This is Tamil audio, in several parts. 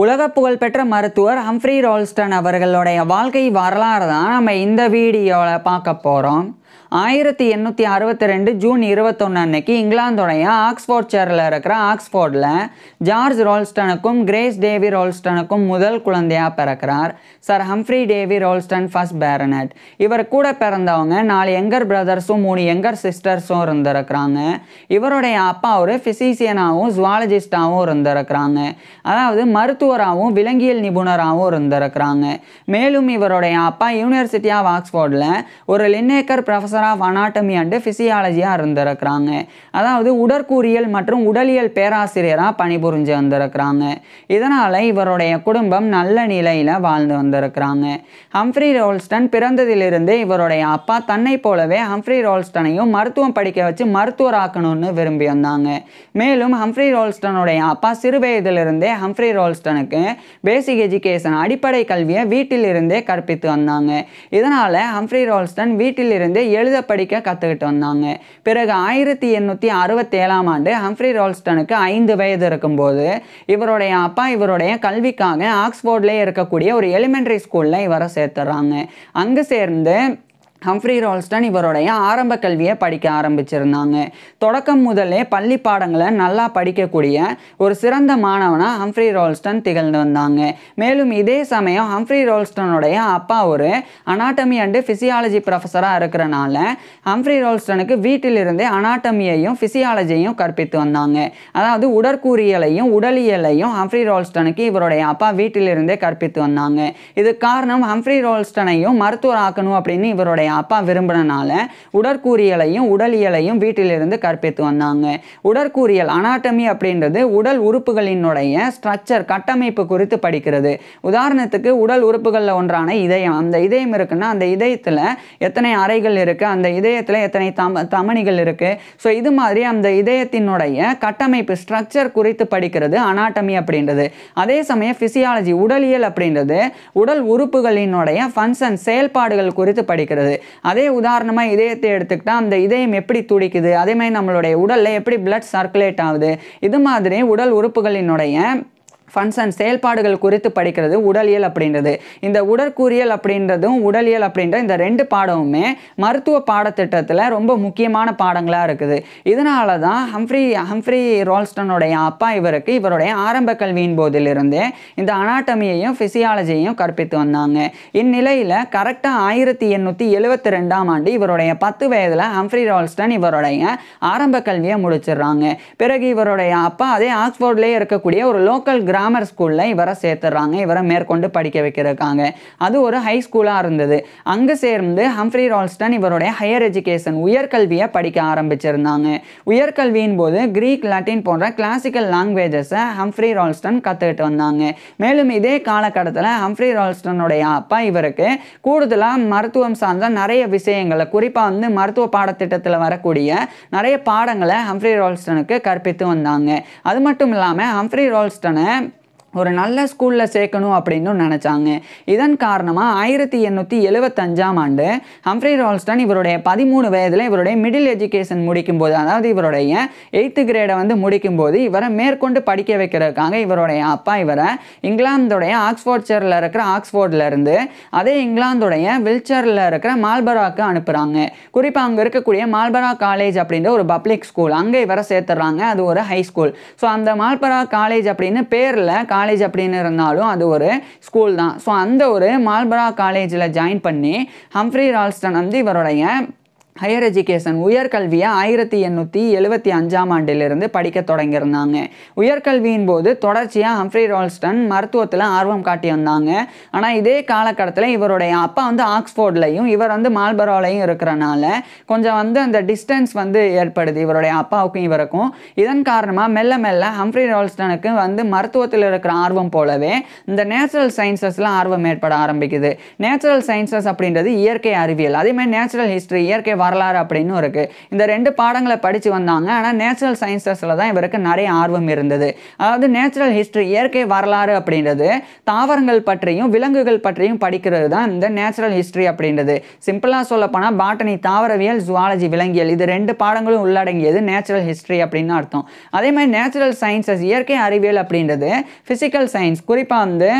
உலக புகழ்பெற்ற மருத்துவர் ஹம்ஃப்ரி ரோல்ஸ்டன் அவர்களுடைய வாழ்க்கை வரலாறு தான் நம்ம இந்த வீடியோவில் பார்க்க போகிறோம் ஆயிரத்தி எண்ணூற்றி அறுபத்தி ரெண்டு ஜூன் இருபத்தொன்னு அன்னைக்கு இங்கிலாந்துடைய சேரில் இருக்கிற ஆக்ஸ்போர்டில் ஜார்ஜ் ரோல்ஸ்டனுக்கும் கிரேஸ் டேவி ரோல்ஸ்டனுக்கும் முதல் குழந்தையாக பிறக்கிறார் sir Humphrey Davy Rolleston first baronet இவர் கூட பிறந்தவங்க நாலு எங்கர் பிரதர்ஸும் மூணு எங்கர் சிஸ்டர்ஸும் இருந்திருக்கிறாங்க இவருடைய அப்பா ஒரு ஃபிசிசியனாகவும் ஜுவாலஜிஸ்டாகவும் இருந்திருக்கிறாங்க அதாவது மருத்துவராகவும் விலங்கியல் நிபுணராகவும் இருந்திருக்கிறாங்க மேலும் இவருடைய அப்பா யூனிவர்சிட்டி ஆஃப் ஆக்ஸ்போர்டில் ஒரு Linacre prof professor of anatomy and ஃபிசியாலஜியாக இருந்திருக்கிறாங்க அதாவது உடற்கூறியல் மற்றும் உடலியல் பேராசிரியராக பணிபுரிஞ்சு வந்திருக்கிறாங்க இதனால் இவருடைய குடும்பம் நல்ல நிலையில் வாழ்ந்து வந்திருக்கிறாங்க ஹம்ஃப்ரி ரோல்ஸ்டன் பிறந்ததிலிருந்து இவருடைய அப்பா தன்னை போலவே ஹம்ஃப்ரி ரோல்ஸ்டனையும் மருத்துவம் படிக்க வச்சு மருத்துவராக்கணும்னு விரும்பி வந்தாங்க மேலும் ஹம்ஃப்ரி ரோல்ஸ்டனுடைய அப்பா சிறு வயதிலிருந்தே ஹம்ஃப்ரி ரோல்ஸ்டனுக்கு பேசிக் எஜுகேஷன் அடிப்படை கல்வியை வீட்டிலிருந்தே கற்பித்து வந்தாங்க இதனால் ஹம்ஃப்ரி ரோல்ஸ்டன் வீட்டிலிருந்தே எழுத படிக்க கற்றுக்கிட்டு வந்தாங்க பிறகு ஆயிரத்தி எண்ணூற்றி அறுபத்தேழாம் ஆண்டு ஹம்ஃப்ரி ரால்ஸ்டனுக்கு ஐந்து வயது இருக்கும்போது இவருடைய அப்பா இவருடைய கல்விக்காக ஆக்ஸ்போர்ட்லேயே இருக்கக்கூடிய ஒரு எலிமெண்ட்ரி ஸ்கூலில் இவரை சேர்த்துறாங்க அங்கே சேர்ந்து ஹம்ஃப்ரி ரால்ஸ்டன் இவருடைய ஆரம்ப கல்வியை படிக்க ஆரம்பிச்சிருந்தாங்க தொடக்கம் முதலே பள்ளி பாடங்களை நல்லா படிக்கக்கூடிய ஒரு சிறந்த மாணவனாக ஹம்ஃப்ரி ரால்ஸ்டன் திகழ்ந்து வந்தாங்க மேலும் இதே சமயம் ஹம்ஃப்ரி ரால்ஸ்டனுடைய அப்பா ஒரு அனாட்டமி அண்டு ஃபிசியாலஜி ப்ரொஃபஸராக இருக்கிறனால ஹம்ஃப்ரி ரால்ஸ்டனுக்கு வீட்டிலிருந்தே அனாட்டமியையும் ஃபிசியாலஜியையும் கற்பித்து வந்தாங்க அதாவது உடற்கூறியலையும் உடலியலையும் ஹம்ஃப்ரி ரால்ஸ்டனுக்கு இவருடைய அப்பா வீட்டிலிருந்தே கற்பித்து வந்தாங்க இது காரணம் ஹம்ஃப்ரி ரால்ஸ்டனையும் மருத்துவர் ஆக்கணும் அப்படின்னு இவருடைய இல்லையா அப்பா விரும்பினால உடற்கூறியலையும் உடலியலையும் வீட்டிலிருந்து கற்பித்து வந்தாங்க உடற்கூறியல் அனாட்டமி அப்படின்றது உடல் உறுப்புகளினுடைய ஸ்ட்ரக்சர் கட்டமைப்பு குறித்து படிக்கிறது உதாரணத்துக்கு உடல் உறுப்புகளில் ஒன்றான இதயம் அந்த இதயம் இருக்குன்னா அந்த இதயத்தில் எத்தனை அறைகள் இருக்குது அந்த இதயத்தில் எத்தனை தம தமணிகள் இருக்குது ஸோ இது மாதிரி அந்த இதயத்தினுடைய கட்டமைப்பு ஸ்ட்ரக்சர் குறித்து படிக்கிறது அனாட்டமி அப்படின்றது அதே சமயம் ஃபிசியாலஜி உடலியல் அப்படின்றது உடல் உறுப்புகளினுடைய ஃபங்க்ஷன் செயல்பாடுகள் குறித்து படிக்கிறது அதே உதாரணமாக இதயத்தை எடுத்துக்கிட்டால் அந்த இதயம் எப்படி துடிக்குது அதே மாதிரி நம்மளுடைய உடலில் எப்படி பிளட் சர்க்குலேட் ஆகுது இது மாதிரி உடல் உறுப்புகளினுடைய ஃபங்க்ஷன் செயல்பாடுகள் குறித்து படிக்கிறது உடலியல் அப்படின்றது இந்த உடற்கூறியல் அப்படின்றதும் உடலியல் அப்படின்ற இந்த ரெண்டு பாடமுமே மருத்துவ பாடத்திட்டத்தில் ரொம்ப முக்கியமான பாடங்களாக இருக்குது இதனால தான் ஹம்ஃப்ரி ஹம்ஃப்ரி ரோல்ஸ்டனுடைய அப்பா இவருக்கு இவருடைய ஆரம்ப கல்வியின் போதிலிருந்தே இந்த அனாட்டமியையும் ஃபிசியாலஜியையும் கற்பித்து வந்தாங்க இந்நிலையில் கரெக்டாக ஆயிரத்தி எண்ணூற்றி எழுவத்தி ரெண்டாம் ஆண்டு இவருடைய பத்து வயதில் ஹம்ஃப்ரி ரோல்ஸ்டன் இவருடைய ஆரம்ப கல்வியை முடிச்சிடுறாங்க பிறகு இவருடைய அப்பா அதே ஆக்ஸ்போர்ட்லேயே இருக்கக்கூடிய ஒரு லோக்கல் கிரா கிராமர் ஸ்கூலில் இவரை சேர்த்துடுறாங்க இவரை மேற்கொண்டு படிக்க வைக்கிறக்காங்க அது ஒரு ஹை ஸ்கூலாக இருந்தது அங்கே சேர்ந்து ஹம்ஃப்ரி ரால்ஸ்டன் இவருடைய ஹையர் எஜுகேஷன் உயர்கல்வியை படிக்க ஆரம்பிச்சிருந்தாங்க உயர்கல்வியின் போது கிரீக் லட்டின் போன்ற கிளாசிக்கல் லாங்குவேஜஸை ஹம்ஃப்ரி ரால்ஸ்டன் கற்றுக்கிட்டு வந்தாங்க மேலும் இதே காலகட்டத்தில் ஹம்ஃப்ரி ரால்ஸ்டனுடைய அப்பா இவருக்கு கூடுதலாக மருத்துவம் சார்ந்த நிறைய விஷயங்களை குறிப்பாக வந்து மருத்துவ பாடத்திட்டத்தில் வரக்கூடிய நிறைய பாடங்களை ஹம்ஃப்ரி ரால்ஸ்டனுக்கு கற்பித்து வந்தாங்க அது மட்டும் இல்லாமல் ஹம்ஃப்ரி ரால்ஸ்டனை ஒரு நல்ல ஸ்கூலில் சேர்க்கணும் அப்படின்னு நினச்சாங்க இதன் காரணமாக ஆயிரத்தி எண்ணூற்றி எழுவத்தஞ்சாம் ஆண்டு ஹம்ஃப்ரி ரால்ஸ்டன் இவருடைய பதிமூணு வயதில் இவருடைய மிடில் எஜுகேஷன் முடிக்கும் போது அதாவது இவருடைய எயித்து கிரேடை வந்து முடிக்கும் போது இவரை மேற்கொண்டு படிக்க வைக்கிறதுக்காக இவருடைய அப்பா இவரை இங்கிலாந்துடைய ஆக்ஸ்ஃபோர்ட்ஷரில் இருக்கிற இருந்து அதே இங்கிலாந்துடைய வில்ச்சரில் இருக்கிற மால்பராக்கு அனுப்புகிறாங்க குறிப்பாக அங்கே இருக்கக்கூடிய மால்பரா காலேஜ் அப்படின்ற ஒரு பப்ளிக் ஸ்கூல் அங்கே இவரை சேர்த்துறாங்க அது ஒரு ஹை ஸ்கூல் ஸோ அந்த மால்பரா காலேஜ் அப்படின்னு பேரில் காலேஜ் அப்படின்னு இருந்தாலும் அது ஒரு ஸ்கூல் தான் ஸோ அந்த ஒரு மால்பரா காலேஜில் ஜாயின் பண்ணி ஹம்ஃப்ரி ரால்ஸ்டன் வந்து இவருடைய ஹையர் எஜுகேஷன் உயர்கல்வியை ஆயிரத்தி எண்ணூற்றி எழுபத்தி அஞ்சாம் ஆண்டிலிருந்து படிக்க தொடங்கியிருந்தாங்க உயர்கல்வியின் போது தொடர்ச்சியாக ஹம்ஃப்ரி ரால்ஸ்டன் மருத்துவத்தில் ஆர்வம் காட்டி வந்தாங்க ஆனால் இதே காலகட்டத்தில் இவருடைய அப்பா வந்து ஆக்ஸ்ஃபோர்ட்லையும் இவர் வந்து மால்பரோலையும் இருக்கிறனால கொஞ்சம் வந்து அந்த டிஸ்டன்ஸ் வந்து ஏற்படுது இவருடைய அப்பாவுக்கும் இவருக்கும் இதன் காரணமாக மெல்ல மெல்ல ஹம்ஃப்ரி ரால்ஸ்டனுக்கு வந்து மருத்துவத்தில் இருக்கிற ஆர்வம் போலவே இந்த நேச்சுரல் சயின்சஸில் ஆர்வம் ஏற்பட ஆரம்பிக்குது நேச்சுரல் சயின்சஸ் அப்படின்றது இயற்கை அறிவியல் அதேமாதிரி நேச்சுரல் ஹிஸ்ட்ரி இயற்கை வரலாறு அப்படின்னு இருக்குது இந்த ரெண்டு பாடங்களை படித்து வந்தாங்க ஆனால் நேச்சுரல் சயின்ஸஸில் தான் இவருக்கு நிறைய ஆர்வம் இருந்தது அதாவது நேச்சுரல் ஹிஸ்ட்ரி இயற்கை வரலாறு அப்படின்றது தாவரங்கள் பற்றியும் விலங்குகள் பற்றியும் படிக்கிறது தான் இந்த நேச்சுரல் ஹிஸ்ட்ரி அப்படின்றது சிம்பிளாக சொல்லப்போனால் பாட்டனி தாவரவியல் ஜுவாலஜி விலங்கியல் இது ரெண்டு பாடங்களும் உள்ளடங்கியது நேச்சுரல் ஹிஸ்ட்ரி அப்படின்னு அர்த்தம் அதே மாதிரி நேச்சுரல் சயின்சஸ் இயற்கை அறிவியல் அப்படின்றது ஃபிசிக்கல் சயின்ஸ் குறிப்பாக வந்து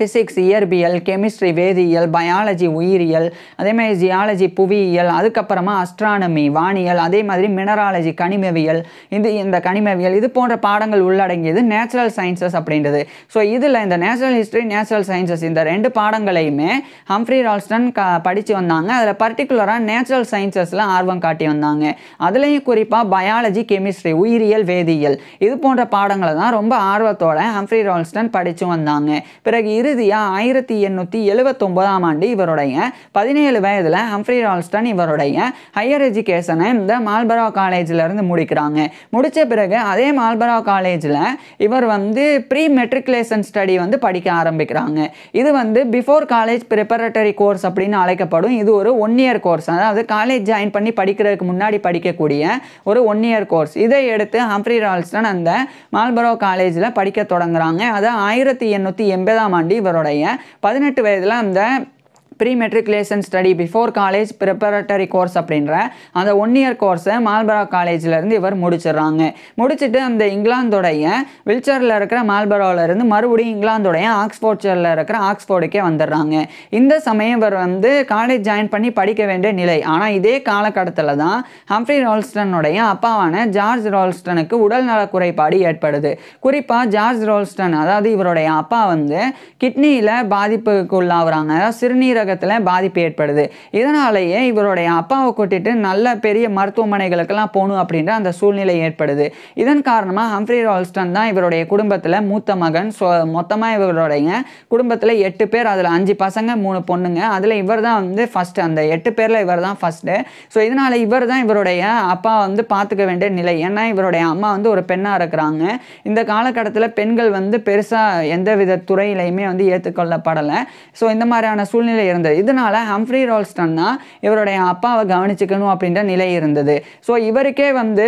ஃபிசிக்ஸ் இயற்பியல் கெமிஸ்ட்ரி வேதியியல் பயாலஜி உயிரியல் அதேமாதிரி ஜியாலஜி புவியியல் அதுக்கப்புறமா அஸ்ட்ரானமி வானியல் அதே மாதிரி மினராலஜி கனிமவியல் இது இந்த கனிமவியல் இது போன்ற பாடங்கள் உள்ளடங்கியது நேச்சுரல் சயின்சஸ் அப்படின்றது ஸோ இதில் இந்த நேச்சுரல் ஹிஸ்ட்ரி நேச்சுரல் சயின்சஸ் இந்த ரெண்டு பாடங்களையுமே ஹம்ஃப்ரி ரால்ஸ்டன் க படித்து வந்தாங்க அதில் பர்டிகுலராக நேச்சுரல் சயின்சஸில் ஆர்வம் காட்டி வந்தாங்க அதுலேயும் குறிப்பாக பயாலஜி கெமிஸ்ட்ரி உயிரியல் வேதியியல் இது போன்ற பாடங்களை தான் ரொம்ப ஆர்வத்தோட ஹம்ஃப்ரி ரால்ஸ்டன் படித்து வந்தாங்க பிறகு இரு இறுதியாக ஆயிரத்தி எண்ணூற்றி எழுவத்தொம்போதாம் ஆண்டு இவருடைய பதினேழு வயதில் ஹம்ஃப்ரி ரால்ஸ்டன் இவருடைய ஹையர் எஜுகேஷனை இந்த மால்பரா காலேஜிலேருந்து முடிக்கிறாங்க முடித்த பிறகு அதே மால்பரா காலேஜில் இவர் வந்து ப்ரீ மெட்ரிகுலேஷன் ஸ்டடி வந்து படிக்க ஆரம்பிக்கிறாங்க இது வந்து பிஃபோர் காலேஜ் ப்ரிப்பரட்டரி கோர்ஸ் அப்படின்னு அழைக்கப்படும் இது ஒரு ஒன் இயர் கோர்ஸ் அதாவது காலேஜ் ஜாயின் பண்ணி படிக்கிறதுக்கு முன்னாடி படிக்கக்கூடிய ஒரு ஒன் இயர் கோர்ஸ் இதை எடுத்து ஹம்ஃப்ரி ரால்ஸ்டன் அந்த மால்பரோ காலேஜில் படிக்க தொடங்குறாங்க அதை ஆயிரத்தி எண்ணூற்றி எண்பதாம் ஆண்டு தாண்டி இவருடைய பதினெட்டு வயதில் அந்த pre matriculation study before college preparatory course அப்படின்ற அந்த ஒன் இயர் கோர்ஸை மால்பரா காலேஜ்லேருந்து இவர் முடிச்சிடுறாங்க முடிச்சுட்டு அந்த இங்கிலாந்துடைய வில்ச்சரில் இருக்கிற மால்பராவிலேருந்து மறுபடியும் இங்கிலாந்துடைய ஆக்ஸ்போர்ட்ஷரில் இருக்கிற ஆக்ஸ்போர்டுக்கே வந்துடுறாங்க இந்த சமயம் இவர் வந்து காலேஜ் ஜாயின் பண்ணி படிக்க வேண்டிய நிலை ஆனால் இதே காலகட்டத்தில் தான் ஹம்ஃப்ரி ரோல்ஸ்டனுடைய அப்பாவான ஜார்ஜ் ரோல்ஸ்டனுக்கு உடல்நல குறைபாடு ஏற்படுது குறிப்பாக ஜார்ஜ் ரோல்ஸ்டன் அதாவது இவருடைய அப்பா வந்து கிட்னியில் பாதிப்புக்கு உள்ளாகிறாங்க சிறுநீரக உலகத்தில் பாதிப்பு ஏற்படுது இதனாலேயே இவருடைய அப்பாவை கூட்டிட்டு நல்ல பெரிய மருத்துவமனைகளுக்கெல்லாம் போகணும் அப்படின்ற அந்த சூழ்நிலை ஏற்படுது இதன் காரணமாக ஹம்ஃப்ரி ரால்ஸ்டன் தான் இவருடைய குடும்பத்தில் மூத்த மகன் ஸோ மொத்தமாக இவருடைய குடும்பத்தில் எட்டு பேர் அதில் அஞ்சு பசங்க மூணு பொண்ணுங்க அதில் இவர் தான் வந்து ஃபஸ்ட்டு அந்த எட்டு பேரில் இவர் தான் ஃபஸ்ட்டு ஸோ இதனால் இவர் தான் இவருடைய அப்பா வந்து பார்த்துக்க வேண்டிய நிலை ஏன்னா இவருடைய அம்மா வந்து ஒரு பெண்ணாக இருக்கிறாங்க இந்த காலகட்டத்தில் பெண்கள் வந்து பெருசாக எந்த வித துறையிலையுமே வந்து ஏற்றுக்கொள்ளப்படலை ஸோ இந்த மாதிரியான சூழ்நிலை இருந்தது இதனால் ஹம்ஃப்ரி ரோல்ஸ்டன்னா இவருடைய அப்பாவை கவனிச்சுக்கணும் அப்படின்ற நிலை இருந்தது ஸோ இவருக்கே வந்து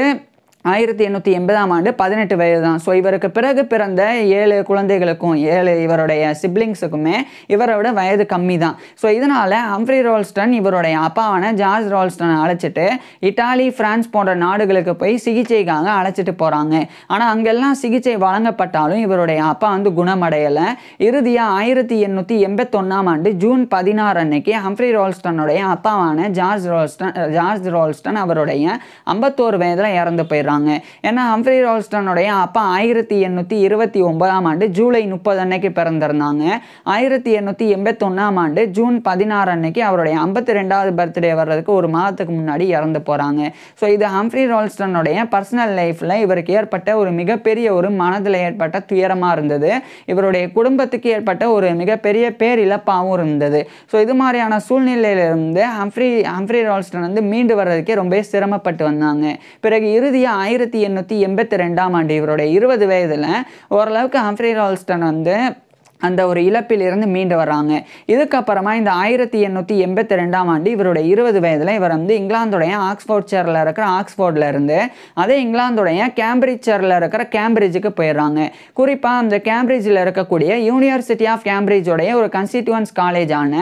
ஆயிரத்தி எண்ணூற்றி எண்பதாம் ஆண்டு பதினெட்டு வயது தான் ஸோ இவருக்கு பிறகு பிறந்த ஏழு குழந்தைகளுக்கும் ஏழு இவருடைய சிப்ளிங்ஸுக்குமே இவரோட வயது கம்மி தான் ஸோ இதனால் அம்ஃப்ரி ரோல்ஸ்டன் இவருடைய அப்பாவான ஜார்ஜ் ரோல்ஸ்டனை அழைச்சிட்டு இட்டாலி ஃப்ரான்ஸ் போன்ற நாடுகளுக்கு போய் சிகிச்சைக்காக அழைச்சிட்டு போகிறாங்க ஆனால் அங்கெல்லாம் சிகிச்சை வழங்கப்பட்டாலும் இவருடைய அப்பா வந்து குணமடையலை இறுதியாக ஆயிரத்தி எண்ணூற்றி எண்பத்தொன்னாம் ஆண்டு ஜூன் பதினாறு அன்னைக்கு ஹம்ப்ரி ரோல்ஸ்டனுடைய அப்பாவான ஜார்ஜ் ரோல்ஸ்டன் ஜார்ஜ் ரோல்ஸ்டன் அவருடைய ஐம்பத்தோரு வயதில் இறந்து போயிடுறாங்க சொல்கிறாங்க ஏன்னா ஹம்ஃப்ரி ரால்ஸ்டனுடைய அப்பா ஆயிரத்தி எண்ணூற்றி இருபத்தி ஒன்பதாம் ஆண்டு ஜூலை முப்பது அன்னைக்கு பிறந்திருந்தாங்க ஆயிரத்தி எண்ணூற்றி எண்பத்தொன்னாம் ஆண்டு ஜூன் பதினாறு அன்னைக்கு அவருடைய ஐம்பத்தி ரெண்டாவது பர்த்டே வர்றதுக்கு ஒரு மாதத்துக்கு முன்னாடி இறந்து போகிறாங்க ஸோ இது ஹம்ஃப்ரி ரால்ஸ்டனுடைய பர்சனல் லைஃப்பில் இவருக்கு ஏற்பட்ட ஒரு மிகப்பெரிய ஒரு மனதில் ஏற்பட்ட துயரமாக இருந்தது இவருடைய குடும்பத்துக்கு ஏற்பட்ட ஒரு மிகப்பெரிய பேரிழப்பாகவும் இருந்தது ஸோ இது மாதிரியான சூழ்நிலையிலிருந்து ஹம்ஃப்ரி ஹம்ஃப்ரி ரால்ஸ்டன் வந்து மீண்டு வர்றதுக்கே ரொம்ப சிரமப்பட்டு வந்தாங்க பிறகு இறுதியாக ஆயிரத்தி எண்ணூற்றி எண்பத்தி ரெண்டாம் ஆண்டு இவருடைய இருபது வயதில் ஓரளவுக்கு ஹம்ஃப்ரி ரால்ஸ்டன் வந்து அந்த ஒரு இழப்பிலிருந்து மீண்டு வர்றாங்க இதுக்கப்புறமா இந்த ஆயிரத்தி எண்ணூற்றி எண்பத்தி ரெண்டாம் ஆண்டு இவருடைய இருபது வயதில் இவர் வந்து இங்கிலாந்துடைய சேரில் இருக்கிற ஆக்ஸ்போர்டில் இருந்து அதே இங்கிலாந்துடைய கேம்பிரிட்ஜ் கேம்பிரிட்ஜரில் இருக்கிற கேம்பிரிட்ஜுக்கு போயிடுறாங்க குறிப்பாக அந்த கேம்பிரிட்ஜில் இருக்கக்கூடிய யூனிவர்சிட்டி ஆஃப் கேம்பிரிட்ஜுடைய ஒரு கன்ஸ்டிடியூன்ஸ் காலேஜான